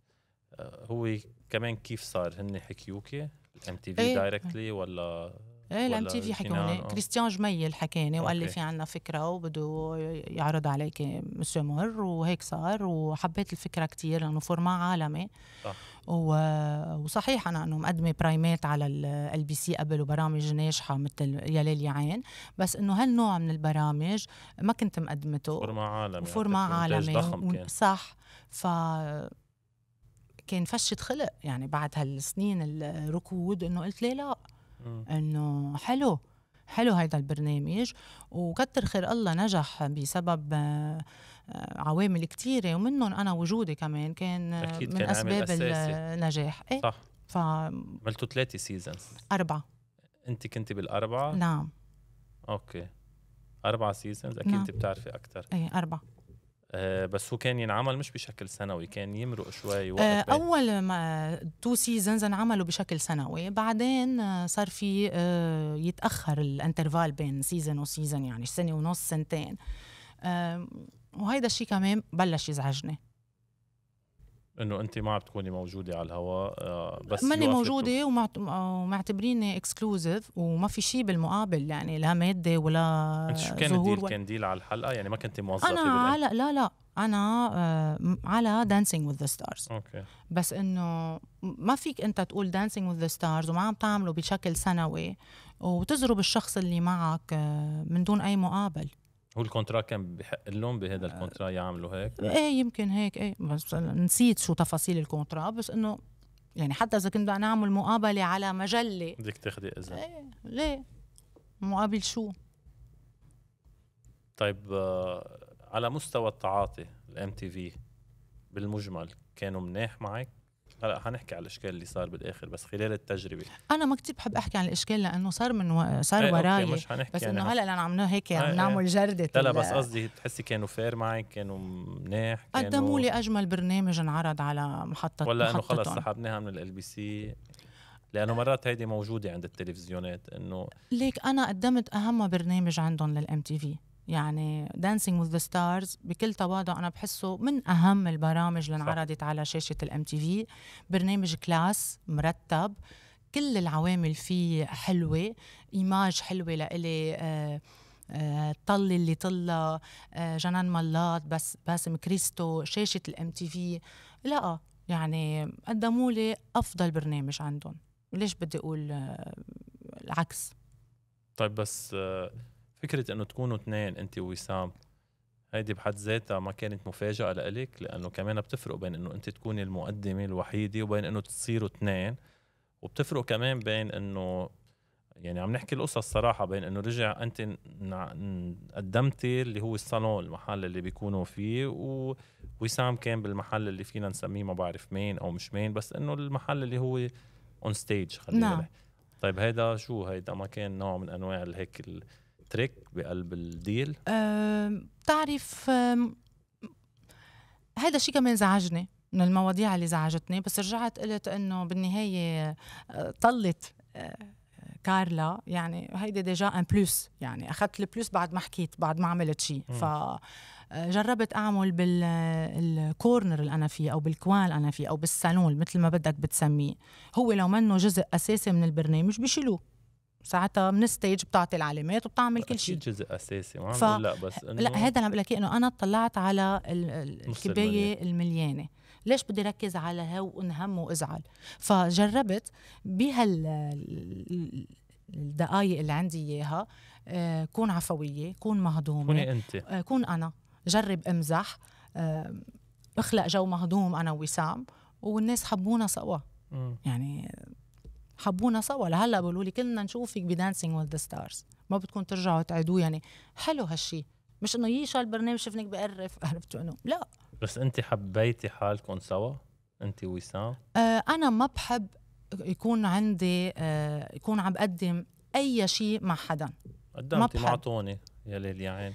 هو كمان كيف صار هن حكيوكي الام تي في دايركتلي ولا ايه الام تي في حكونا آه. كريستيان جميل حكاني وقال لي في عنا فكره وبده يعرض عليك مسيو مور وهيك صار وحبيت الفكره كتير لانه فورما عالمي صح و... وصحيح انا انه مقدمه برايمات على ال بي سي قبل وبرامج ناجحه مثل يا ليل يا عين بس انه هالنوع من البرامج ما كنت مقدمته فورما عالمي فورما عالمي ضخم كان. صح ف كان فشة خلق يعني بعد هالسنين الركود انه قلت ليه لا انه حلو حلو هيدا البرنامج وكتر خير الله نجح بسبب آه، آه، عوامل كثيره ومنهم انا وجودي كمان كان آه، أكيد من كان اسباب أساسي. النجاح إيه؟ صح ف عملتوا ثلاثه سيزونز اربعه انت كنت بالاربعه نعم اوكي اربعه سيزونز اكيد نعم. بتعرفي اكثر ايه اربعه آه، بس هو كان ينعمل مش بشكل سنوي كان يمرق شوي آه، وقت اول ما تو سيزونز انعملوا بشكل سنوي بعدين صار في آه، يتاخر الانترفال بين سيزون وسيزون يعني سنه ونص سنتين وهيدا الشيء كمان بلش يزعجني انه انت ما عم تكوني موجوده على الهواء آه، بس ماني موجوده آه، ومعتبريني اكسكلوزيف وما في شيء بالمقابل يعني لا ماده ولا انت شو كان الديل كان ديل على الحلقه يعني ما كنت موظفه انا على لا لا انا آه، على دانسينج وذ ذا ستارز اوكي بس انه ما فيك انت تقول دانسينج وذ ذا ستارز وما عم تعمله بشكل سنوي وتزرب الشخص اللي معك من دون اي مقابل هو الكونترا كان بحق لهم بهذا آه. الكونترا يعملوا هيك ايه يمكن هيك ايه بس نسيت شو تفاصيل الكونترا بس انه يعني حتى اذا كنا نعمل مقابله على مجله بدك تاخذي اذن ايه ليه مقابل شو طيب آه، على مستوى التعاطي الام تي في بالمجمل كانوا مناح معك هلا حنحكي على الاشكال اللي صار بالاخر بس خلال التجربه انا ما كثير بحب احكي عن الاشكال لانه صار من و... صار ايه وراي مش حنحكي بس يعني انه هلا انا عم هيك عم إيه، إيه. نعمل جرده لا لا بس قصدي بتحسي كانوا فير معك كانوا مناح كانوا قدموا لي اجمل برنامج انعرض على محطه ولا انه خلص سحبناها من ال بي سي لانه مرات هيدي موجوده عند التلفزيونات انه ليك انا قدمت اهم برنامج عندهم للام تي في يعني دانسينج وذ ذا ستارز بكل تواضع انا بحسه من اهم البرامج اللي انعرضت على شاشه الام تي في برنامج كلاس مرتب كل العوامل فيه حلوه ايماج حلوه لإلي آه، آه، طل اللي طلى آه، جنان ملاط بس باسم كريستو شاشه الام تي في لا يعني قدموا لي افضل برنامج عندهم ليش بدي اقول العكس طيب بس فكره انه تكونوا اثنين انت ووسام هيدي بحد ذاتها ما كانت مفاجاه لإلك لانه كمان بتفرق بين انه انت تكوني المقدمه الوحيده وبين انه تصيروا اثنين وبتفرق كمان بين انه يعني عم نحكي القصص صراحة بين انه رجع انت قدمتي اللي هو الصالون المحل اللي بيكونوا فيه ووسام كان بالمحل اللي فينا نسميه ما بعرف مين او مش مين بس انه المحل اللي هو اون ستيج خلينا نعم. طيب هيدا شو هيدا ما كان نوع من انواع هيك تريك بقلب الديل؟ أه بتعرف أه هذا الشيء كمان زعجني من المواضيع اللي زعجتني بس رجعت قلت انه بالنهايه آه، طلت آه، كارلا يعني هيدي ديجا ان بلوس يعني اخذت البلوس بعد ما حكيت بعد ما عملت شيء ف آه، جربت اعمل بالكورنر اللي انا فيه او بالكوان اللي انا فيه او بالصالون مثل ما بدك بتسميه هو لو منه جزء اساسي من البرنامج بشيلوه ساعتها من الستيج بتعطي العلامات وبتعمل كل شيء جزء اساسي ما ف... لا بس انه لا هذا اللي عم لك انه انا اطلعت على الكبايه المليانه ليش بدي ركز على هو وانهم وازعل فجربت بهال الدقائق اللي عندي اياها آه، كون عفويه كون مهضومه كوني انت آه، كون انا جرب امزح آه، اخلق جو مهضوم انا ووسام والناس حبونا سوا يعني حبونا سوا لهلا بيقولوا لي كلنا نشوفك بدانسينج وذ ذا ستارز ما بدكم ترجعوا تعيدوه يعني حلو هالشي مش انه يي شال برنامج شفنك بقرف عرفتوا انه لا بس انت حبيتي حالكم سوا انت وسام آه انا ما بحب يكون عندي آه يكون عم بقدم اي شيء مع حدا قدمتي مع معطوني يا ليل يا عين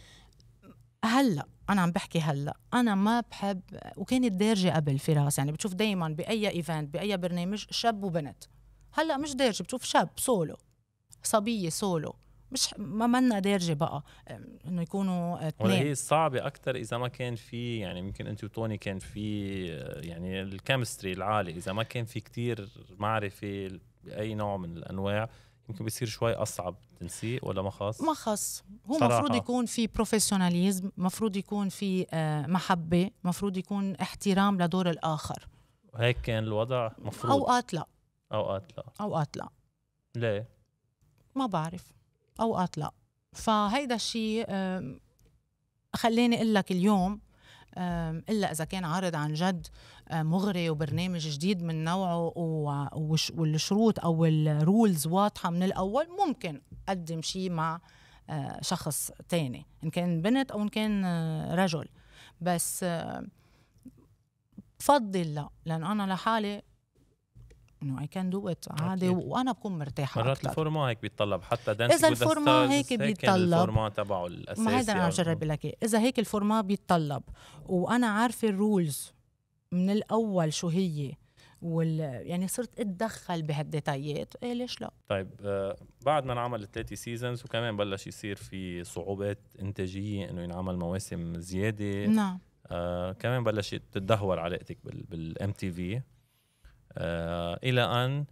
هلا انا عم بحكي هلا انا ما بحب وكانت دارجه قبل فراس يعني بتشوف دائما باي ايفنت باي برنامج شاب وبنت هلا مش دارجه بتشوف شاب سولو صبيه سولو مش ما منا دارجه بقى انه يكونوا آه، اثنين ولا هي صعبه اكثر اذا ما كان في يعني يمكن انت وتوني كان في آه، يعني الكيمستري العالي اذا ما كان في كتير معرفه باي نوع من الانواع يمكن بيصير شوي اصعب تنسيق ولا ما خاص؟ ما خاص هو المفروض يكون في بروفيشناليزم مفروض يكون في آه، محبه مفروض يكون احترام لدور الاخر هيك كان الوضع مفروض اوقات لا اوقات لا اوقات لا ليه؟ ما بعرف اوقات لا فهيدا الشيء خليني اقول لك اليوم الا اذا كان عرض عن جد مغري وبرنامج جديد من نوعه والشروط او الرولز واضحه من الاول ممكن اقدم شيء مع آه، شخص تاني ان كان بنت او ان كان آه، رجل بس بفضل لا لان انا لحالي انه اي كان دو ات عادي وانا بكون مرتاحه مرات الفورما هيك بيتطلب حتى دانس اذا الفورما هيك بيتطلب الفورما تبعه الاساسي ما هذا انا عم جرب لك اذا هيك الفورما بيتطلب وانا عارفه الرولز من الاول شو هي وال يعني صرت اتدخل بهالديتايات ايه ليش لا طيب آه بعد ما انعمل الثلاثي سيزونز وكمان بلش يصير في صعوبات انتاجيه انه ينعمل مواسم زياده نعم آه كمان بلشت تتدهور علاقتك بالام تي في آه، الى ان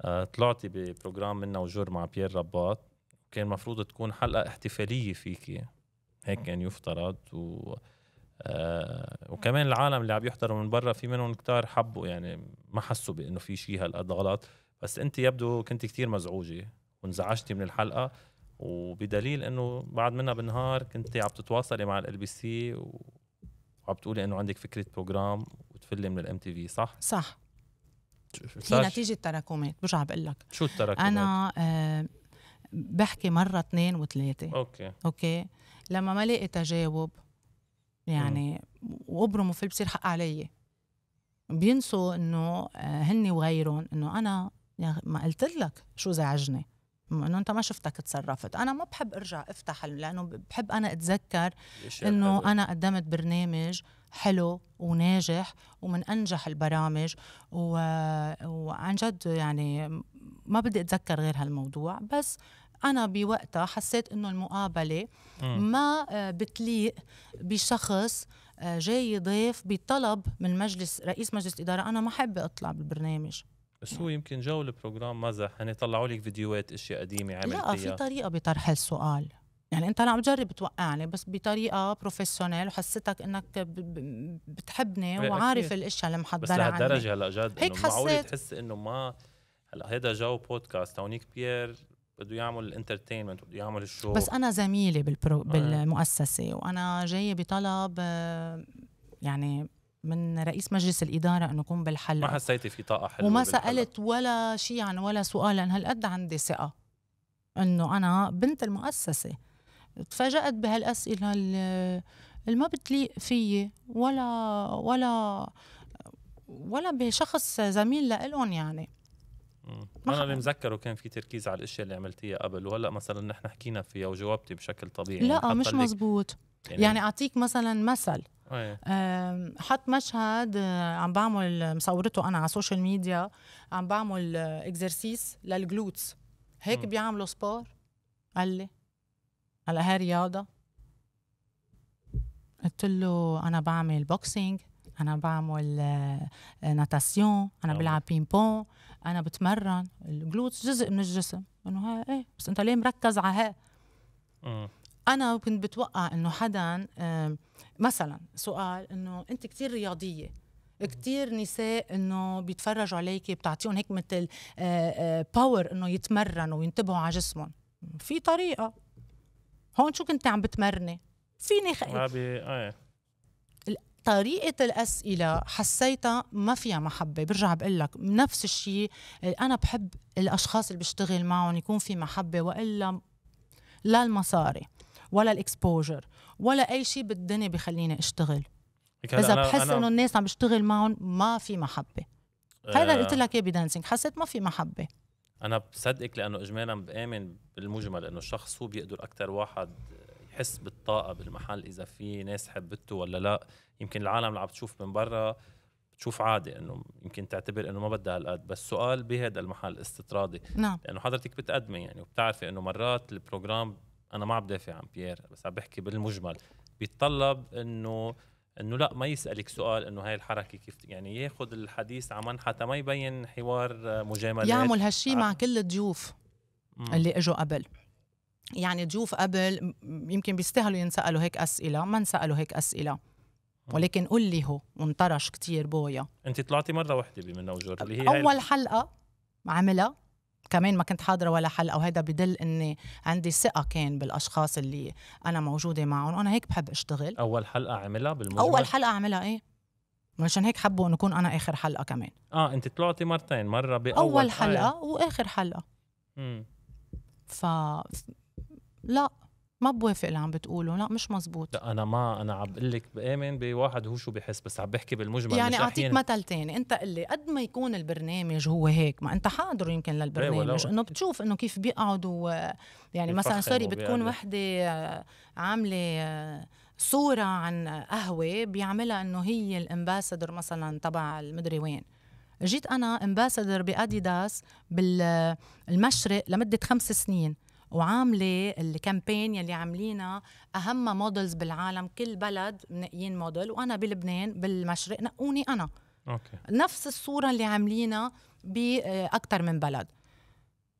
آه، طلعتي ببروجرام منا وجور مع بيير رباط كان المفروض تكون حلقه احتفاليه فيكي هيك كان يعني يفترض و آه وكمان العالم اللي عم يحضروا من برا في منهم كتار حبوا يعني ما حسوا بانه في شيء هالقد غلط بس انت يبدو كنت كتير مزعوجه وانزعجتي من الحلقه وبدليل انه بعد منها بالنهار كنت عم تتواصلي مع ال بي سي وعم تقولي انه عندك فكره بروجرام وتفلي من الام تي في صح؟ صح هي نتيجه تراكمات برجع بقول لك شو التراكمات؟ انا آه بحكي مره اثنين وثلاثه اوكي اوكي لما ما لقي تجاوب يعني وابرموا وفل بصير حق علي بينسوا انه آه، هن وغيرهم انه انا ما قلت لك شو زعجني انه انت ما شفتك تصرفت انا ما بحب ارجع افتح لانه بحب انا اتذكر انه انا قدمت برنامج حلو وناجح ومن انجح البرامج و... وعن جد يعني ما بدي اتذكر غير هالموضوع بس انا بوقتها حسيت انه المقابله ما آه، بتليق بشخص آه، جاي ضيف بطلب من مجلس رئيس مجلس اداره انا ما حابه اطلع بالبرنامج بس هو يمكن جو البروجرام مزح يعني طلعوا لك فيديوهات اشياء قديمه عملتيها لا في طريقه بطرح السؤال يعني انت انا عم تجرب توقعني بس بطريقه بروفيشنال وحسيتك انك بتحبني إيه، وعارف الاشياء اللي محضره بس لهالدرجه هلا جد هيك حسيت معقول تحس انه ما هلا هيدا جو بودكاست هونيك بيير بده يعمل الانترتينمنت بده يعمل الشو بس انا زميله بالبرو... آه. بالمؤسسه وانا جايه بطلب آه، يعني من رئيس مجلس الاداره انه يكون بالحل ما حسيتي في طاقه حلوه وما بالحلقة. سالت ولا شيء عن ولا سؤال لان هالقد عندي ثقه انه انا بنت المؤسسه تفاجات بهالاسئله اللي ما بتليق فيي ولا ولا ولا بشخص زميل لإلهم يعني انا اللي مذكره كان في تركيز على الاشياء اللي عملتيها قبل وهلا مثلا نحن حكينا فيها وجاوبتي بشكل طبيعي لا يعني مش مزبوط يعني, يعني اعطيك مثلا مثل حط مشهد آه، عم بعمل مصورته انا على السوشيال ميديا عم بعمل اكزرسيس آه، للجلوتس هيك بيعملوا سبور قال لي هلا هي رياضه قلت له انا بعمل بوكسينج انا بعمل آه، ناتاسيون انا بلعب بين بون انا بتمرن الجلوتس جزء من الجسم انه ها ايه بس انت ليه مركز على ها انا كنت بتوقع انه حدا مثلا سؤال انه انت كثير رياضيه كتير نساء انه بيتفرجوا عليكي بتعطيهم هيك مثل باور انه يتمرنوا وينتبهوا على جسمهم في طريقه هون شو كنت عم بتمرني فيني خ... آه. طريقة الأسئلة حسيتها ما فيها محبة برجع بقول لك نفس الشيء أنا بحب الأشخاص اللي بشتغل معهم يكون في محبة وإلا لا المصاري ولا الاكسبوجر ولا اي شيء بالدنيا بخليني اشتغل اذا أنا بحس انه الناس عم بشتغل معهم ما في محبه أه هذا قلت لك اياه بدانسينج حسيت ما في محبه انا بصدقك لانه اجمالا بامن بالمجمل انه الشخص هو بيقدر اكثر واحد يحس بالطاقه بالمحل اذا في ناس حبته ولا لا يمكن العالم اللي عم تشوف من برا بتشوف عادي انه يمكن تعتبر انه ما بدها هالقد بس سؤال بهذا المحل استطرادي نعم لانه حضرتك بتقدمي يعني وبتعرفي انه مرات البروجرام انا ما عم بدافع عن بيير بس عم بحكي بالمجمل بيتطلب انه انه لا ما يسالك سؤال انه هاي الحركه كيف يعني ياخذ الحديث على منحتى ما يبين حوار آه، مجاملات يعمل هالشي مع آه. كل الضيوف اللي اجوا قبل يعني ضيوف قبل يمكن بيستاهلوا ينسالوا هيك اسئله ما انسالوا هيك اسئله ولكن قل لي هو وانطرش كتير بويا انت طلعتي مره وحده بمنا وجور اللي هي اول حلقه عملها كمان ما كنت حاضره ولا حلقه وهذا بدل اني عندي ثقه كان بالاشخاص اللي انا موجوده معهم انا هيك بحب اشتغل اول حلقه عملها بالمجمل اول حلقه عملها ايه مشان هيك حبوا انه اكون انا اخر حلقه كمان اه انت طلعتي مرتين مره باول اول حلقه آية. واخر حلقه امم ف لا ما بوافق اللي عم بتقوله لا مش مزبوط لا انا ما انا عم بقول لك بامن بواحد هو شو بحس بس عم بحكي بالمجمل يعني اعطيك مثل تاني انت قل لي قد ما يكون البرنامج هو هيك ما انت حاضر يمكن للبرنامج أيوة، انه بتشوف انه كيف بيقعدوا آه، يعني مثلا سوري بتكون وحده آه، عامله آه، صورة عن قهوة بيعملها انه هي الامباسدر مثلا تبع المدري وين جيت انا امباسدر باديداس بالمشرق لمدة خمس سنين وعامله الكامبين يلي عاملينها اهم مودلز بالعالم كل بلد منقيين موديل وانا بلبنان بالمشرق نقوني انا أوكي. نفس الصوره اللي عاملينها باكثر آه، من بلد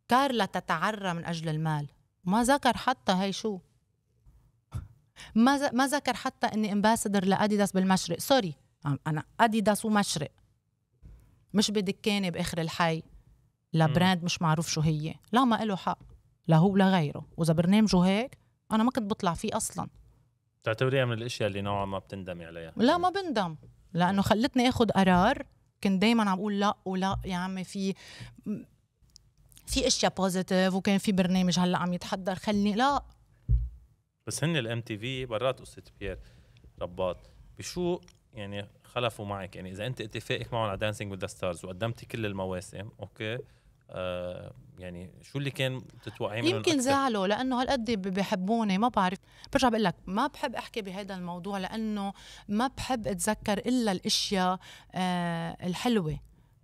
كارلا تتعرى من اجل المال ما ذكر حتى هي شو ما ما ذكر حتى اني امباسدر لاديداس بالمشرق سوري انا اديداس ومشرق مش بدكانه باخر الحي لبراند مش معروف شو هي لا ما له حق لهو لغيره واذا برنامجه هيك انا ما كنت بطلع فيه اصلا تعتبريها من الاشياء اللي نوعا ما بتندمي عليها لا ما بندم لانه خلتني اخذ قرار كنت دائما عم اقول لا ولا يا عمي في في اشياء بوزيتيف وكان في برنامج هلا عم يتحضر خلني لا بس هن الام تي في برات قصه بيير رباط بشو يعني خلفوا معك يعني اذا انت اتفاقك معهم على دانسينج وذا ستارز وقدمتي كل المواسم اوكي آه يعني شو اللي كان تتوقعي منه يمكن زعلوا لانه هالقد بحبوني ما بعرف برجع بقول لك ما بحب احكي بهذا الموضوع لانه ما بحب اتذكر الا الاشياء آه الحلوه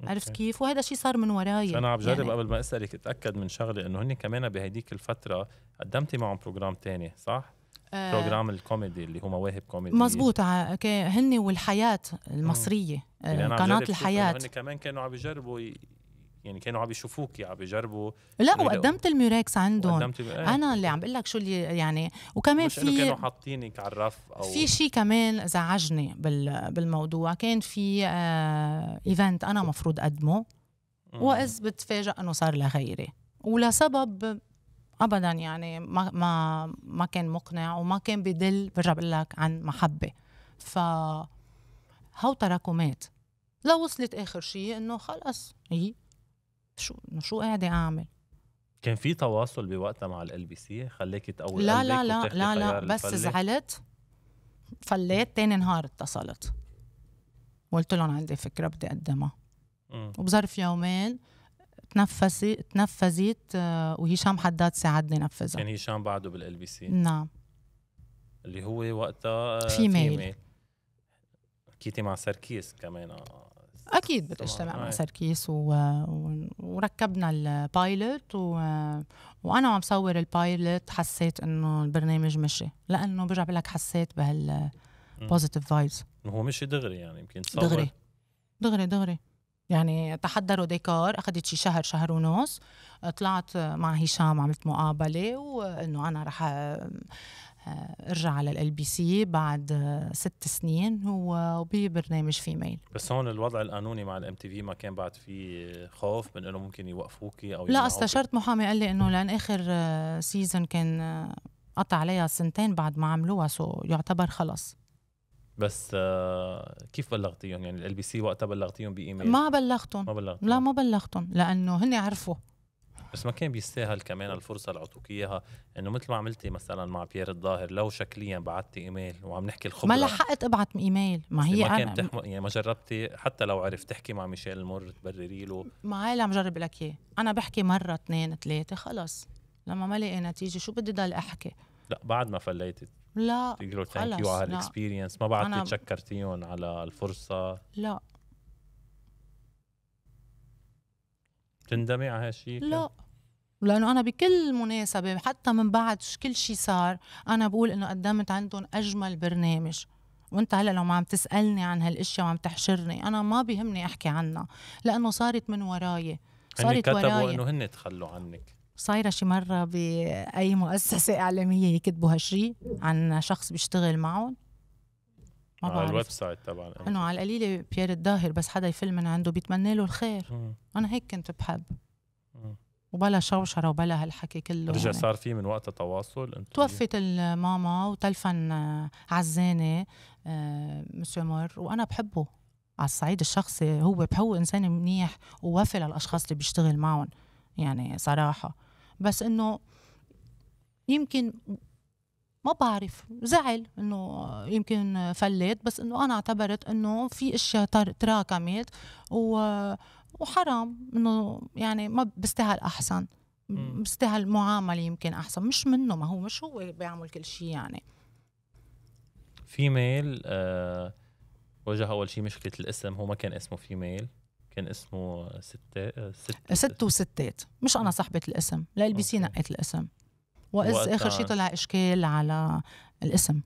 عرفت كيف؟ وهذا الشيء صار من وراي انا عم بجرب يعني... قبل ما اسالك اتاكد من شغله انه هن كمان بهديك الفتره قدمتي معهم بروجرام تاني صح؟ آه بروجرام الكوميدي اللي هو مواهب كوميدي مزبوط آه، هن والحياه المصريه آه، يعني قناه الحياه يعني هن كمان كانوا عم يجربوا يعني كانوا عم يشوفوكي يعني عم بيجربوا لا يعني وقدمت الميركس عندهم وقدمت إيه. انا اللي عم بقول لك شو اللي يعني وكمان في كانوا حاطينك على الرف او في شيء كمان زعجني بال... بالموضوع كان في آه... ايفنت انا مفروض اقدمه واذ بتفاجئ انه صار لغيري ولسبب ابدا يعني ما ما ما كان مقنع وما كان بدل برجع بقول لك عن محبه ف هو تراكمات لو وصلت اخر شيء انه خلص هي إيه. شو شو قاعده اعمل كان في تواصل بوقتها مع ال بي سي خليك تقوي لا لا لا لا لا بس زعلت فليت تاني نهار اتصلت وقلت لهم عندي فكره بدي اقدمها وبظرف يومين تنفسي تنفذت آه، وهشام حداد ساعدني نفذها كان هشام بعده بالال بي سي نعم اللي هو وقتها في, ميل, ميل. حكيتي مع سركيس كمان آه، اكيد بتجتمع مع سركيس و... و... وركبنا البايلوت و... وانا وعم صور البايلوت حسيت انه البرنامج مشي لانه برجع بقول لك حسيت بهال بوزيتيف فايبس هو مشي دغري يعني يمكن تصور دغري دغري دغري يعني تحضروا ديكار اخذت شي شهر شهر ونص طلعت مع هشام عملت مقابله وانه انا رح آه، ارجع على ال بي سي بعد ست سنين وببرنامج فيميل بس هون الوضع القانوني مع الام تي في ما كان بعد في خوف من انه ممكن يوقفوكي او لا استشرت محامي قال لي انه لان اخر سيزون آه، كان آه، قطع عليها سنتين بعد ما عملوها سو يعتبر خلص بس كيف بلغتيهم يعني ال بي سي وقتها بلغتيهم بايميل ما بلغتهم ما بلغتهم لا ما بلغتهم لانه هن عرفوا بس ما كان بيستاهل كمان الفرصه اللي اعطوك اياها انه مثل ما عملتي مثلا مع بيير الظاهر لو شكليا بعتي ايميل وعم نحكي الخبره ما لحقت ابعت ايميل ما هي ما كان بتحم... يعني ما جربتي حتى لو عرفت تحكي مع ميشيل مور تبرري له ما هي اللي عم جرب لك اياه انا بحكي مره اثنين ثلاثه خلص لما ما لقي نتيجه شو بدي ضل احكي لا بعد ما فليتي لا تقولوا ثانك يو على الاكسبيرينس ما بعد تشكرتيهم على الفرصه لا بتندمي على هالشيء؟ لا لانه انا بكل مناسبه حتى من بعد كل شيء صار انا بقول انه قدمت عندهم اجمل برنامج وانت هلا لو ما عم تسالني عن هالاشياء وعم تحشرني انا ما بيهمني احكي عنها لانه صارت من وراي صارت وراي كتبوا انه هن تخلوا عنك صايرة شي مرة بأي مؤسسة إعلامية يكتبوا هالشي عن شخص بيشتغل معهم ما على الويب سايت تبع انه على القليله بيير الظاهر بس حدا يفل من عنده بيتمنى له الخير م. انا هيك كنت بحب وبلا شوشره وبلا هالحكي كله رجع يعني. صار في من وقتها تواصل انت توفت الماما وتلفن عزاني آه، مسيو مور وانا بحبه على الصعيد الشخصي هو هو انسان منيح ووفي للاشخاص اللي بيشتغل معهم يعني صراحه بس انه يمكن ما بعرف زعل انه يمكن فلت بس انه انا اعتبرت انه في اشياء تراكمت و وحرام انه يعني ما بستاهل احسن بستاهل معامله يمكن احسن مش منه ما هو مش هو بيعمل كل شيء يعني في ميل آه وجه اول شيء مشكله الاسم هو ما كان اسمه فيميل كان اسمه ستة آه، ست ست وستات مش انا صاحبه الاسم البي سي نقيت الاسم واذ اخر شيء طلع اشكال على الاسم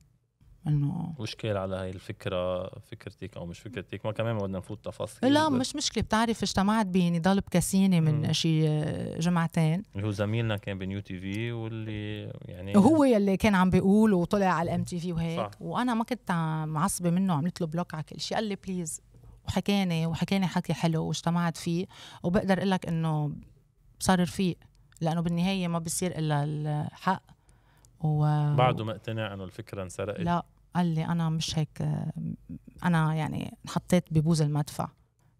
انه واشكال على هاي الفكره فكرتك او مش فكرتك ما كمان بدنا نفوت تفاصيل لا مش مشكله بتعرف اجتمعت بنضال بكاسيني من شي آه، جمعتين اللي هو زميلنا كان بنيو تي في واللي يعني هو يلي كان عم بيقول وطلع على الام تي في وهيك صح. وانا ما كنت معصبه منه عملت له بلوك على كل شيء قال لي بليز وحكاني وحكاني حكي حلو واجتمعت فيه وبقدر اقول لك انه صار رفيق لانه بالنهايه ما بصير الا الحق و بعده ما اقتنع انه الفكره انسرقت لا قال لي انا مش هيك انا يعني انحطيت ببوز المدفع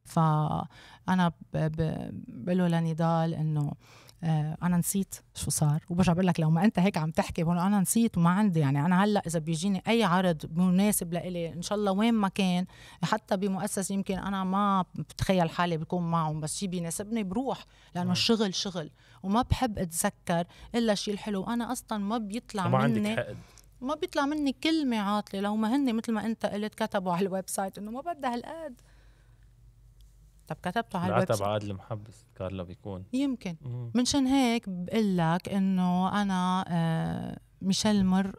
فانا بقول له لنضال انه آه، انا نسيت شو صار وبرجع بقول لك لو ما انت هيك عم تحكي بقول انا نسيت وما عندي يعني انا هلا اذا بيجيني اي عرض مناسب لإلي ان شاء الله وين ما كان حتى بمؤسسه يمكن انا ما بتخيل حالي بكون معهم بس شيء بيناسبني بروح لانه الشغل نعم. شغل وما بحب اتذكر الا شيء الحلو وانا اصلا ما بيطلع ما مني حقد. ما بيطلع مني كلمه عاطله لو ما هن مثل ما انت قلت كتبوا على الويب سايت انه ما بدها هالقد العتب كتبته على الويب عاد المحبس كارلا بيكون يمكن منشان هيك بقول لك انه انا آه، ميشيل مر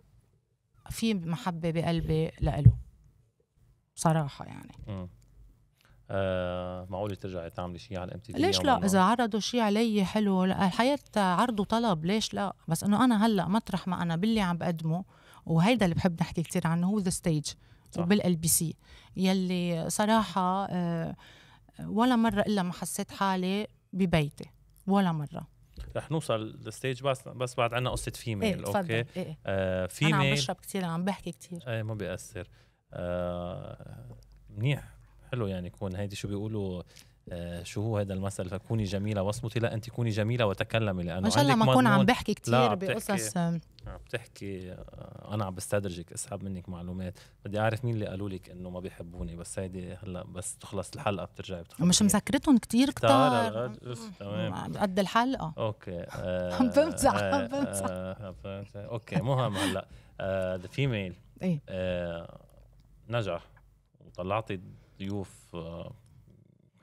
في محبه بقلبي لإله بصراحه يعني آه معقول ترجع تعملي شيء على الام تي ليش لا اذا عرضوا شيء علي حلو الحياه عرض وطلب ليش لا بس انه انا هلا مطرح ما انا باللي عم بقدمه وهيدا اللي بحب نحكي كثير عنه هو ذا ستيج وبالال بي سي يلي صراحه آه ولا مرة إلا ما حسيت حالي ببيتي ولا مرة رح نوصل لستيج بس بس بعد عنا قصة فيميل إيه اوكي إيه،, إيه. آه فيميل انا عم بشرب كثير عم بحكي كثير ايه ما بيأثر آه منيح حلو يعني يكون هيدي شو بيقولوا آه، شو هو هذا المثل فكوني جميله واصمتي لا انت كوني جميله وتكلمي لانه ما شاء الله ما اكون عم بحكي كثير بقصص عم بتحكي آه، آه، انا عم بستدرجك اسحب منك معلومات بدي اعرف مين اللي قالوا لك انه ما بيحبوني بس هيدي هلا بس تخلص الحلقه بترجعي بتخلص مش مسكرتهم كثير كثار تمام قد الحلقه اوكي عم بمزح عم بمزح اوكي مهم هلا ذا فيميل ايه نجح وطلعتي ضيوف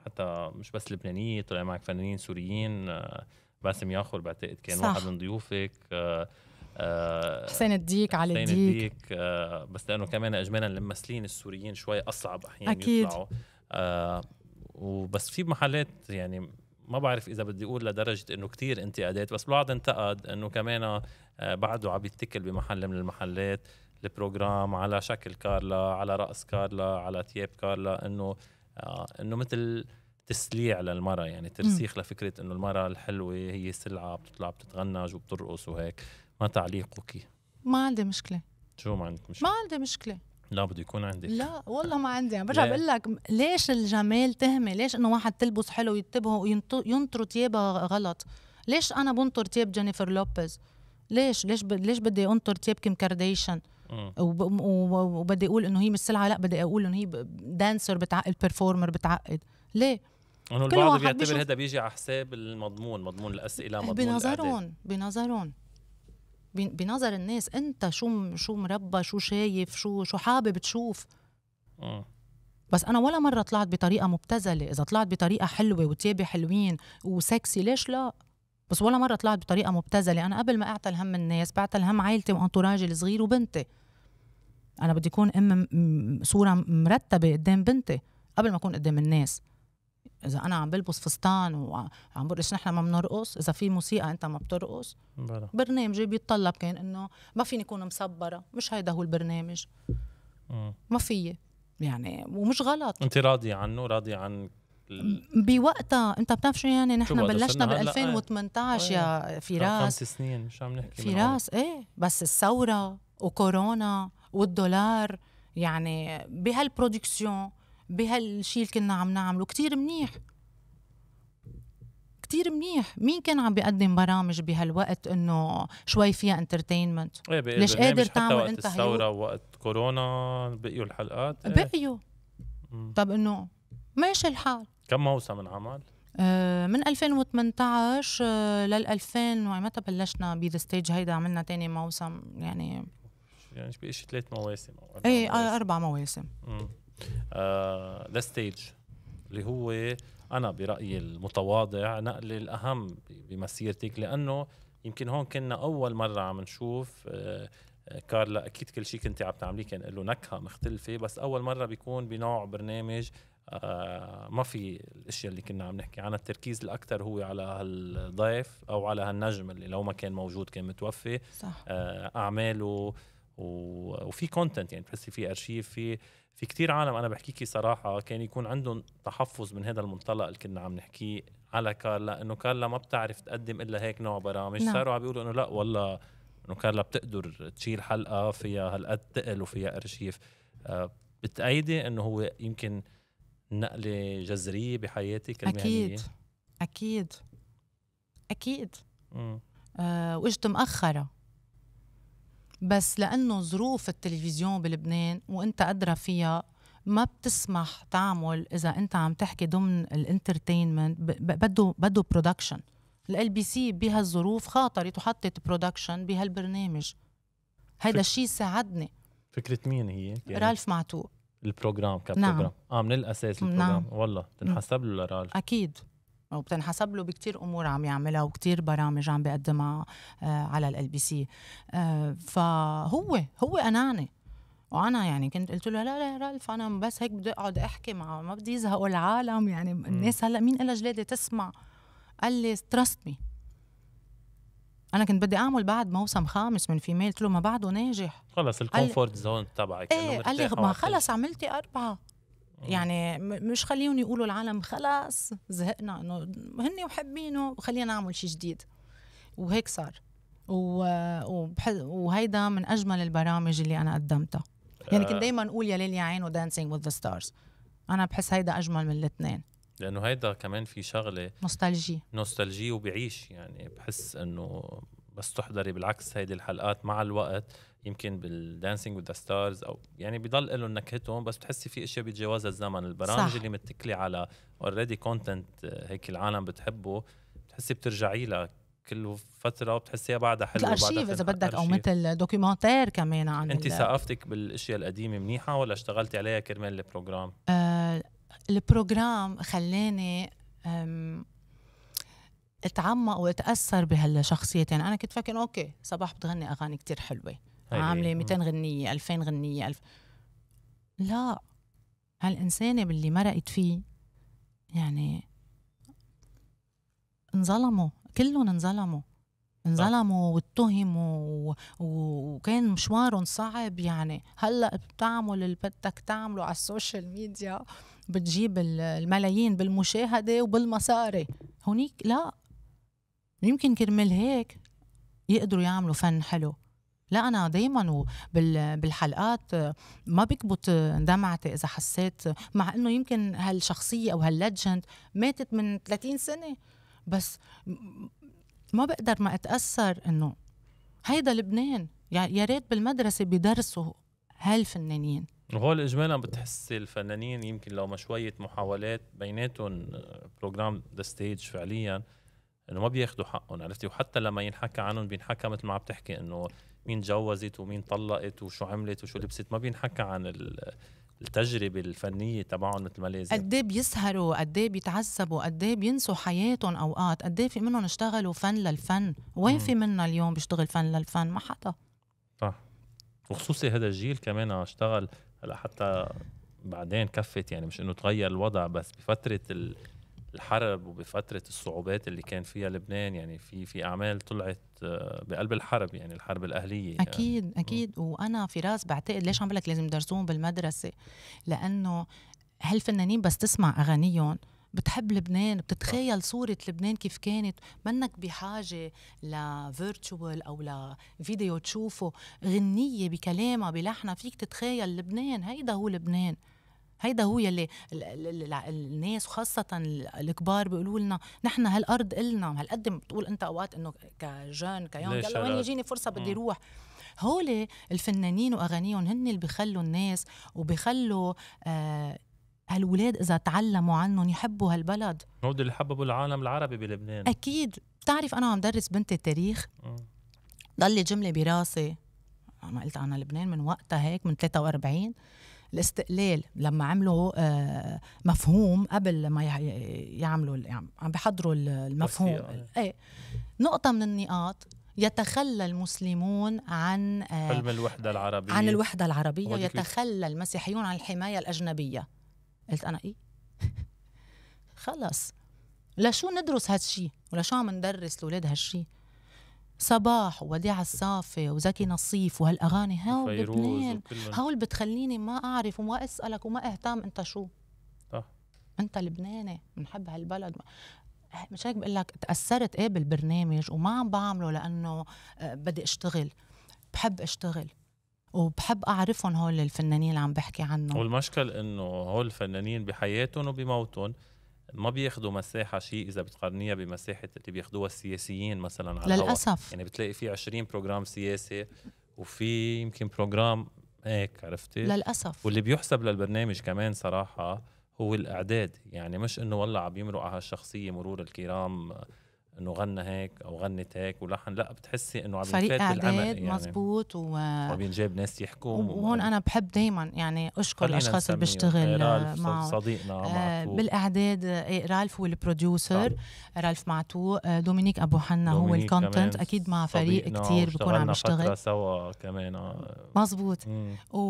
حتى مش بس لبنانيه طلع معك فنانين سوريين آه، باسم ياخر بعتقد كان صح. واحد من ضيوفك آه، آه، حسين الديك علي حسين الديك, الديك بس لانه كمان اجمالا الممثلين السوريين شوي اصعب احيانا أكيد. يطلعوا وبس في محلات يعني ما بعرف اذا بدي اقول لدرجه انه كتير انتقادات بس بعض انتقد انه كمان بعده عم يتكل بمحل من المحلات البروجرام على شكل كارلا على راس كارلا على تياب كارلا انه آه، انه مثل تسليع للمرأة يعني ترسيخ م. لفكرة انه المرأة الحلوة هي سلعة بتطلع بتتغنج وبترقص وهيك ما تعليقك ما عندي مشكلة شو ما عندك مشكلة؟ ما عندي مشكلة لا بده يكون عندي لا والله ما عندي عم برجع بقول لك ليش الجمال تهمه ليش انه واحد تلبس حلو ينتبهوا وينطروا ثيابها غلط ليش انا بنطر ثياب جينيفر لوبيز ليش ليش ب... ليش بدي انطر تياب كيم كارديشان وبدي اقول انه هي مش سلعه لا بدي اقول انه هي دانسر بتعقد بيرفورمر بتعقد ليه انه البعض بيعتبر هذا بيجي على حساب المضمون مضمون الاسئله مضمون بنظرهم بنظرهم بنظر الناس انت شو شو مربى شو شايف شو شو حابب تشوف م. بس انا ولا مره طلعت بطريقه مبتذله اذا طلعت بطريقه حلوه وتيابي حلوين وسكسي ليش لا بس ولا مره طلعت بطريقه مبتذله انا قبل ما اعتل هم الناس بعتل هم عائلتي وانطراجي الصغير وبنتي انا بدي اكون ام صوره مرتبه قدام بنتي قبل ما اكون قدام الناس اذا انا عم بلبس فستان وعم برقص نحن ما بنرقص اذا في موسيقى انت ما بترقص بلا. برنامجي بيتطلب كان انه ما فيني اكون مصبره مش هيدا هو البرنامج م. ما في يعني ومش غلط انت راضيه عنه راضيه عن بوقتها انت بتعرف شو يعني نحن بلشنا آه. بال 2018 يا آه، فراس خمس سنين مش عم نحكي فراس ايه بس الثوره وكورونا والدولار يعني بهالبرودكسيون بهالشيء اللي كنا عم نعمله كتير منيح كتير منيح مين كان عم بيقدم برامج بهالوقت انه شوي فيها انترتينمنت ايه ليش قادر تعمل وقت الثوره وقت كورونا بقيوا الحلقات ايه؟ بقيوا طب انه ماشي الحال كم موسم انعمل؟ آه من 2018 آه لل 2000 متى بلشنا بذا ستيج هيدا عملنا تاني موسم يعني يعني شيء ثلاث مواسم او اربع ايه آه، مواسم. اربع مواسم آه ستيج اللي هو انا برايي المتواضع نقل الاهم بمسيرتك لانه يمكن هون كنا اول مره عم نشوف آه, آه، كارلا اكيد كل شيء كنت عم تعمليه كان له نكهه مختلفه بس اول مره بيكون بنوع برنامج آه ما في الاشياء اللي كنا عم نحكي عنها التركيز الاكثر هو على هالضيف او على هالنجم اللي لو ما كان موجود كان متوفي صح. آه اعماله وفي كونتنت يعني بتحسي في ارشيف في في كثير عالم انا بحكيكي صراحه كان يكون عندهم تحفظ من هذا المنطلق اللي كنا عم نحكيه على كارلا انه كارلا ما بتعرف تقدم الا هيك نوع برامج نعم. صاروا عم بيقولوا انه لا والله انه كارلا بتقدر تشيل حلقه فيها هالقد تقل وفيها ارشيف آه، بتأيدي انه هو يمكن نقله جذريه بحياتك المهنيه اكيد اكيد اكيد أه وإجت مؤخره بس لانه ظروف التلفزيون بلبنان وانت ادرى فيها ما بتسمح تعمل اذا انت عم تحكي ضمن الانترتينمنت بده بده برودكشن ال بي سي بهالظروف خاطرت وحطت برودكشن بهالبرنامج هيدا الشيء ساعدني فكره مين هي؟ يعني رالف معتوق البروجرام كبروجرام نعم. اه من الاساس البروجرام نعم. والله تنحسب له لرالف اكيد وبتنحسب له بكتير امور عم يعملها وكتير برامج عم بيقدمها آه، على ال بي سي آه، فهو هو اناني وانا يعني كنت قلت له لا لا رالف انا بس هيك بدي اقعد احكي معه ما بدي يزهقوا العالم يعني الناس هلا مين الا جلاده تسمع قال لي تراست مي انا كنت بدي اعمل بعد موسم خامس من فيميل قلت له ما بعده ناجح خلص الكومفورت زون تبعك ايه قال لي ما خلص عملتي اربعه يعني مش خليهم يقولوا العالم خلاص زهقنا انه هن وحابينه وخلينا نعمل شيء جديد وهيك صار وهيدا من اجمل البرامج اللي انا قدمتها يعني كنت آه. دائما اقول يا ليل يا عين ودانسينج وذ ذا ستارز انا بحس هيدا اجمل من الاثنين لانه هيدا كمان في شغله نوستالجي نوستالجي وبيعيش يعني بحس انه بس تحضري بالعكس هيدي الحلقات مع الوقت يمكن بالدانسينج وذا ستارز او يعني بضل له نكهتهم بس بتحسي في اشياء بيتجاوزها الزمن البرامج صح. اللي متكله على اوريدي كونتنت هيك العالم بتحبه بتحسي بترجعي لها كل فتره وبتحسيها بعدها حلوه الارشيف اذا بدك او مثل دوكيومنتير كمان عن انت ثقافتك بالاشياء القديمه منيحه ولا اشتغلتي عليها كرمال البروجرام؟ آه البروجرام خلاني اتعمق واتاثر بهالشخصيتين يعني انا كنت فاكر اوكي صباح بتغني اغاني كتير حلوه عامله 200 غنيه 2000 غنيه 1000 لا هالانسانه باللي مرقت فيه يعني انظلموا كلهم انظلموا انظلموا واتهموا وكان مشوارهم صعب يعني هلا بتعمل اللي بدك تعمله على السوشيال ميديا بتجيب الملايين بالمشاهده وبالمصاري هونيك لا يمكن كرمال هيك يقدروا يعملوا فن حلو لا انا دايما بالحلقات ما بكبت دمعتي اذا حسيت مع انه يمكن هالشخصيه او هالليجند ماتت من 30 سنه بس ما بقدر ما اتاثر انه هيدا لبنان يعني يا ريت بالمدرسه بيدرسوا هالفنانين وهول اجمالا بتحسي الفنانين يمكن لو ما شويه محاولات بيناتهم بروجرام ذا ستيج فعليا انه ما بياخذوا حقهم عرفتي وحتى لما ينحكى عنهم بينحكى مثل ما عم تحكي انه مين جوزت ومين طلقت وشو عملت وشو أه. لبست ما بينحكى عن التجربة الفنية تبعهم مثل ما لازم قد ايه بيسهروا قد ايه بيتعذبوا قد ايه بينسوا حياتهم اوقات قد ايه في منهم اشتغلوا فن للفن وين في منا اليوم بيشتغل فن للفن ما حدا صح وخصوصي هذا الجيل كمان آه، اشتغل هلا حتى بعدين كفت يعني مش انه تغير الوضع بس بفترة ال... الحرب وبفتره الصعوبات اللي كان فيها لبنان يعني في في اعمال طلعت آه، بقلب الحرب يعني الحرب الاهليه يعني. اكيد اكيد وانا فراس بعتقد ليش عم بقول لك لازم يدرسوهم بالمدرسه لانه هالفنانين بس تسمع اغانيهم بتحب لبنان بتتخيل صورة لبنان كيف كانت منك بحاجة لفيرتشوال أو لفيديو تشوفه غنية بكلامها بلحنها فيك تتخيل لبنان هيدا هو لبنان هيدا هو يلي الناس وخاصه الكبار بيقولوا لنا نحن هالارض النا هالقد بتقول انت اوقات انه كجان كيون يلا وين يجيني فرصه بدي روح هول الفنانين واغانيهم هن اللي بخلوا الناس وبخلوا آه هالولاد اذا تعلموا عنهم يحبوا هالبلد هود اللي حببوا العالم العربي بلبنان اكيد بتعرف انا عم درس بنتي التاريخ ضل جمله براسي ما قلت انا لبنان من وقتها هيك من 43 الاستقلال لما عملوا آه، مفهوم قبل ما يعملوا يعني عم بحضروا المفهوم ايه نقطه من النقاط يتخلى المسلمون عن آه، حلم الوحدة العربية عن الوحدة العربية يتخلى المسيحيون عن الحماية الأجنبية قلت أنا إيه خلص لشو ندرس هالشي ولشو عم ندرس لأولاد هالشي صباح ووديع الصافي وزكي نصيف وهالاغاني هاو لبنان هول بتخليني ما اعرف وما اسالك وما اهتم انت شو صح انت لبناني بنحب هالبلد مش هيك بقول لك تاثرت ايه بالبرنامج وما عم بعمله لانه آه، بدي اشتغل بحب اشتغل وبحب اعرفهم هول الفنانين اللي عم بحكي عنهم والمشكل انه هول الفنانين بحياتهم وبموتهم ما بياخذوا مساحه شيء اذا بتقارنيها بمساحه اللي بياخذوها السياسيين مثلا على للاسف يعني بتلاقي في 20 بروجرام سياسي وفي يمكن بروجرام هيك عرفتي للاسف واللي بيحسب للبرنامج كمان صراحه هو الاعداد يعني مش انه والله عم يمرق على هالشخصيه مرور الكرام انه غنى هيك او غنت هيك ولحن لا بتحسي انه عم فريق اعداد يعني مزبوط و عم ينجاب ناس يحكوا وهون انا بحب دايما يعني اشكر الاشخاص اللي بشتغل إيه، معه صديقنا آه بالاعداد إيه، رالف هو البروديوسر رالف معتوق آه، دومينيك ابو حنا هو الكونتنت اكيد مع فريق كتير بكون عم بشتغل سوا كمان آه. مزبوط و...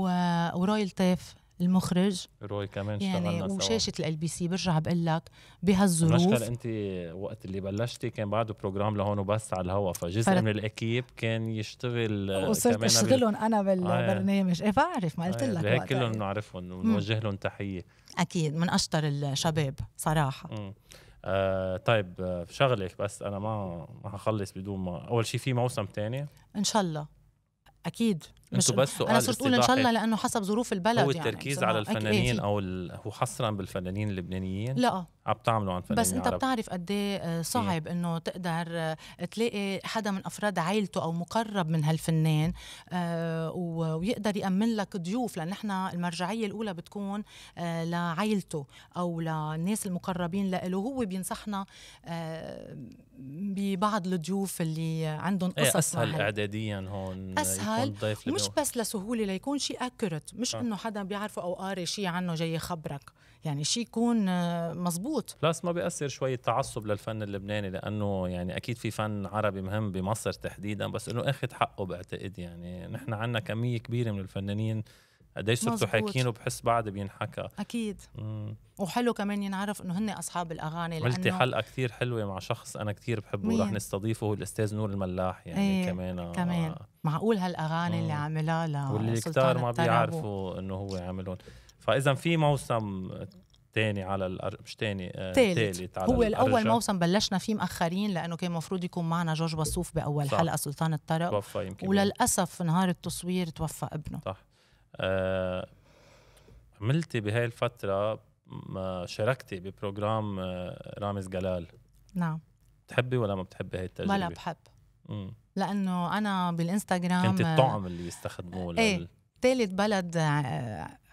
ورايل تيف المخرج روي كمان يعني وشاشه ال بي سي برجع بقول لك بهالظروف مشكل انت وقت اللي بلشتي كان بعده بروجرام لهون وبس على الهواء فجزء فرق. من الاكيب كان يشتغل آه، وصرت اشتغلهم بال... انا آه، يعني. بالبرنامج آه ايه بعرف ما قلت آه لك هيك كلهم بنعرفهم وبنوجه لهم تحيه اكيد من اشطر الشباب صراحه آه طيب آه، شغله بس انا ما ما حخلص بدون ما اول شيء في موسم تاني ان شاء الله اكيد انتو بس سؤال انا صرت اقول ان شاء الله لانه حسب ظروف البلد هو يعني. التركيز يعني على الفنانين او ال... هو حصرا بالفنانين اللبنانيين لا عم تعملوا عن فنانين بس انت عرب. بتعرف قد ايه آه، صعب إيه. انه تقدر آه، تلاقي حدا من افراد عائلته او مقرب من هالفنان آه، ويقدر يامن لك ضيوف لان احنا المرجعيه الاولى بتكون لعائلته او للناس المقربين له هو بينصحنا ببعض الضيوف اللي عندهم إيه، قصص اسهل اعداديا هون اسهل يكون ضيف مش أيوه. بس لسهوله ليكون شيء اكوريت مش آه. انه حدا بيعرفه او قاري شيء عنه جاي يخبرك يعني شيء يكون آه، مزبوط بلس ما بيأثر شوي التعصب للفن اللبناني لانه يعني اكيد في فن عربي مهم بمصر تحديدا بس انه اخذ حقه بعتقد يعني نحن عندنا كميه كبيره من الفنانين قد ايش صرتوا حاكيين وبحس بعد بينحكى اكيد مم. وحلو كمان ينعرف انه هن اصحاب الاغاني لانه عملتي حلقه كثير حلوه مع شخص انا كثير بحبه ورح نستضيفه هو الاستاذ نور الملاح يعني ايه كمان آه. كمان آه. معقول هالاغاني مم. اللي عملها ل واللي كثار ما بيعرفوا انه هو عاملهم فاذا في موسم تاني على الأر... مش تاني آه تالت هو الاول موسم بلشنا فيه مأخرين لانه كان المفروض يكون معنا جورج بصوف باول صح. حلقه سلطان الطرق توفى يمكن وللاسف يعني. نهار التصوير توفى ابنه صح عملتي آه، بهاي الفترة ما آه، شاركتي ببروجرام آه، رامز جلال نعم بتحبي ولا ما بتحبي هاي التجربة؟ ولا بحب مم. لأنه أنا بالإنستغرام كنت الطعم اللي بيستخدموه ايه ثالث بلد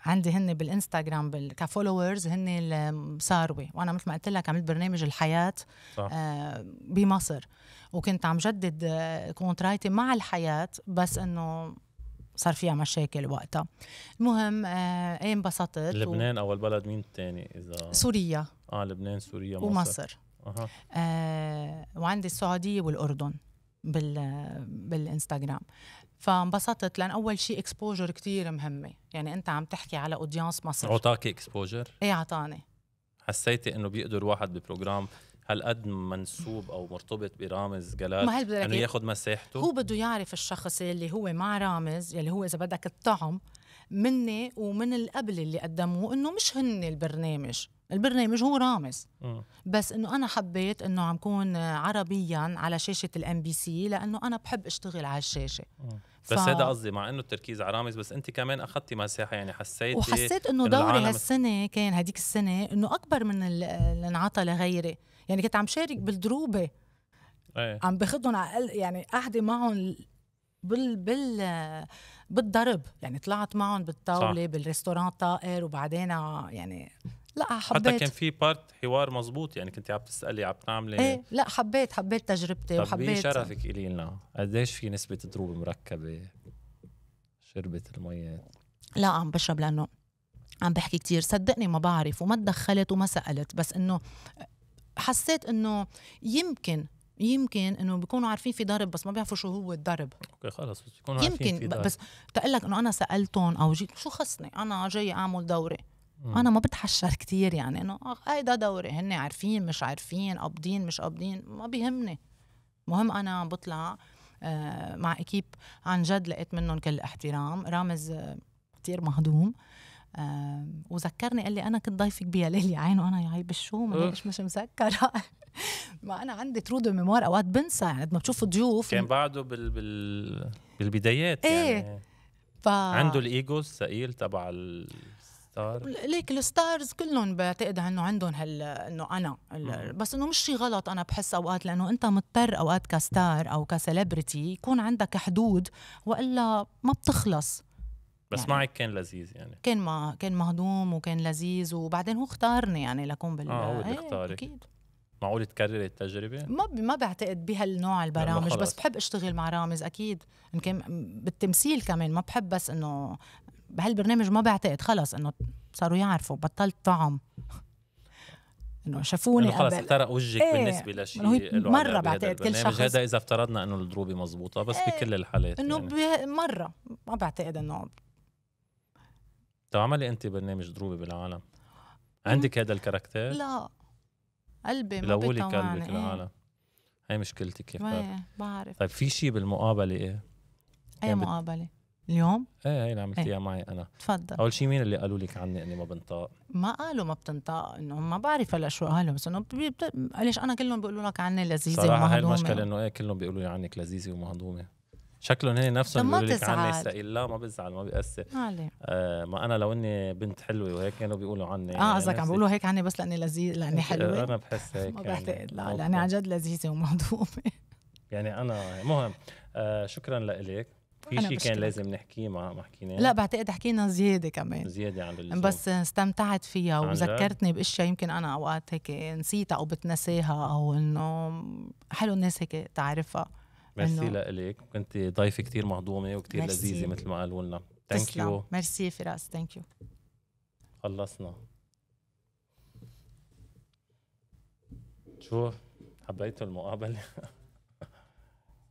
عندي هن بالانستغرام كفولورز هن المساروي وانا مثل ما قلت لك عملت برنامج الحياه صح. آه بمصر وكنت عم جدد كونترايتي مع الحياه بس انه صار فيها مشاكل وقتها المهم آه ايه انبسطت لبنان و... اول بلد مين الثاني اذا سوريا اه لبنان سوريا مصر ومصر أه. آه وعندي السعوديه والاردن بال بالانستغرام فانبسطت لان اول شيء اكسبوجر كتير مهمه يعني انت عم تحكي على اودينس مصر اعطاك اكسبوجر ايه اعطاني حسيتي انه بيقدر واحد ببروجرام هالقد منسوب او مرتبط برامز جلال ما انه ياخذ مساحته هو بده يعرف الشخص اللي هو مع رامز اللي هو اذا بدك الطعم مني ومن القبل اللي قدموه انه مش هن البرنامج البرنامج هو رامز بس انه انا حبيت انه عم كون عربيا على شاشه الام بي سي لانه انا بحب اشتغل على الشاشه ف... بس هذا قصدي مع انه التركيز على رامز بس انت كمان اخذتي مساحه يعني حسيتي وحسيت انه دوري هالسنه كان هديك السنه انه اكبر من اللي انعطى لغيري يعني كنت عم شارك بالدروبه أيه. عم باخذهم على يعني قاعده معهم بال بال بالضرب يعني طلعت معهم بالطاوله بالريستوران طائر وبعدين يعني لا حبيت حتى كان في بارت حوار مزبوط يعني كنت عم تسالي عم تعملي ايه لا حبيت حبيت تجربتي طب وحبيت شرفك قولي لنا قديش في نسبه ضروب مركبه شربة المية لا عم بشرب لانه عم بحكي كتير صدقني ما بعرف وما تدخلت وما سالت بس انه حسيت انه يمكن يمكن انه بيكونوا عارفين في ضرب بس ما بيعرفوا شو هو الضرب اوكي خلص بس بيكونوا يمكن عارفين في ضرب. بس تقول لك انه انا سالتهم او جيت شو خصني انا جاي اعمل دوري مم. انا ما بتحشر كتير يعني انه هيدا آه، دوري هن عارفين مش عارفين قابضين مش قابضين ما بيهمني مهم انا بطلع آه مع اكيب عن جد لقيت منهم كل احترام رامز آه كتير مهضوم وذكرني قال لي انا كنت ضيفك بيا ليلي عين وانا يا عيب الشو ما ليش مش مسكره ما انا عندي ترو دو ميموار اوقات بنسى يعني لما بشوف ضيوف كان بعده بال... بال... بالبدايات ايه يعني ف... عنده الايجو الثقيل تبع ال... الستار ليك الستارز كلهم بعتقد انه عندهم هال انه انا بس انه مش شيء غلط انا بحس اوقات لانه انت مضطر اوقات كستار او كسليبرتي يكون عندك حدود والا ما بتخلص بس يعني معك كان لذيذ يعني كان ما كان مهضوم وكان لذيذ وبعدين هو اختارني يعني لكون بال اه هو اللي إيه، اختارك اكيد معقول تكرر التجربة؟ يعني؟ ما ب... ما بعتقد بهالنوع البرامج بس بحب اشتغل مع رامز اكيد ان كان بالتمثيل كمان ما بحب بس انه بهالبرنامج ما بعتقد خلص انه صاروا يعرفوا بطلت طعم انه شافوني خلص ترى وجهك ايه بالنسبه لشيء مره بعتقد كل شخص هذا اذا افترضنا انه الضروبه مزبوطه بس ايه بكل الحالات انه يعني. مره ما بعتقد انه طب عملي انت برنامج دروبي بالعالم عندك هذا الكاركتير؟ لا قلبي ما لولي قلبك إيه؟ العالم هي مشكلتك يا بعرف طيب في شيء بالمقابله ايه؟ اي يعني مقابله؟ اليوم؟ ايه هي اللي عملتيها ايه. معي انا تفضل اول شيء مين اللي قالوا لك عني اني ما بنطاق؟ ما قالوا ما بتنطاق انه ما بعرف هلا شو قالوا بس انه بت... ليش انا كلهم بيقولوا لك عني لذيذه صراحه ومهضومه صراحه هي المشكله انه ايه كلهم بيقولوا لي عنك لذيذه ومهضومه شكلهم هن نفسهم ما بيقولوا لك عني اسرائيل لا ما بزعل ما بيأثر آه ما انا لو اني بنت حلوه وهيك كانوا بيقولوا عني اه يعني قصدك عم بيقولوا هيك عني بس لاني لذيذ لاني إيه، حلوه انا بحس هيك ما يعني. بعتقد لا لاني عن جد لذيذه ومهضومه يعني انا مهم آه شكرا لك في شيء كان لازم نحكيه ما ما حكيناه لا بعتقد حكينا زياده كمان زياده عن اللزوم بس استمتعت فيها وذكرتني باشياء يمكن انا اوقات هيك نسيتها او بتنساها او انه حلو الناس هيك تعرفها ميرسي لك كنت ضيفه كثير مهضومه وكثير لذيذه مثل ما قالوا لنا ثانك يو ميرسي فراس ثانك يو خلصنا شو حبيتوا المقابلة؟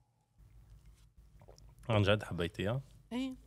عن جد حبيتيها؟ ايه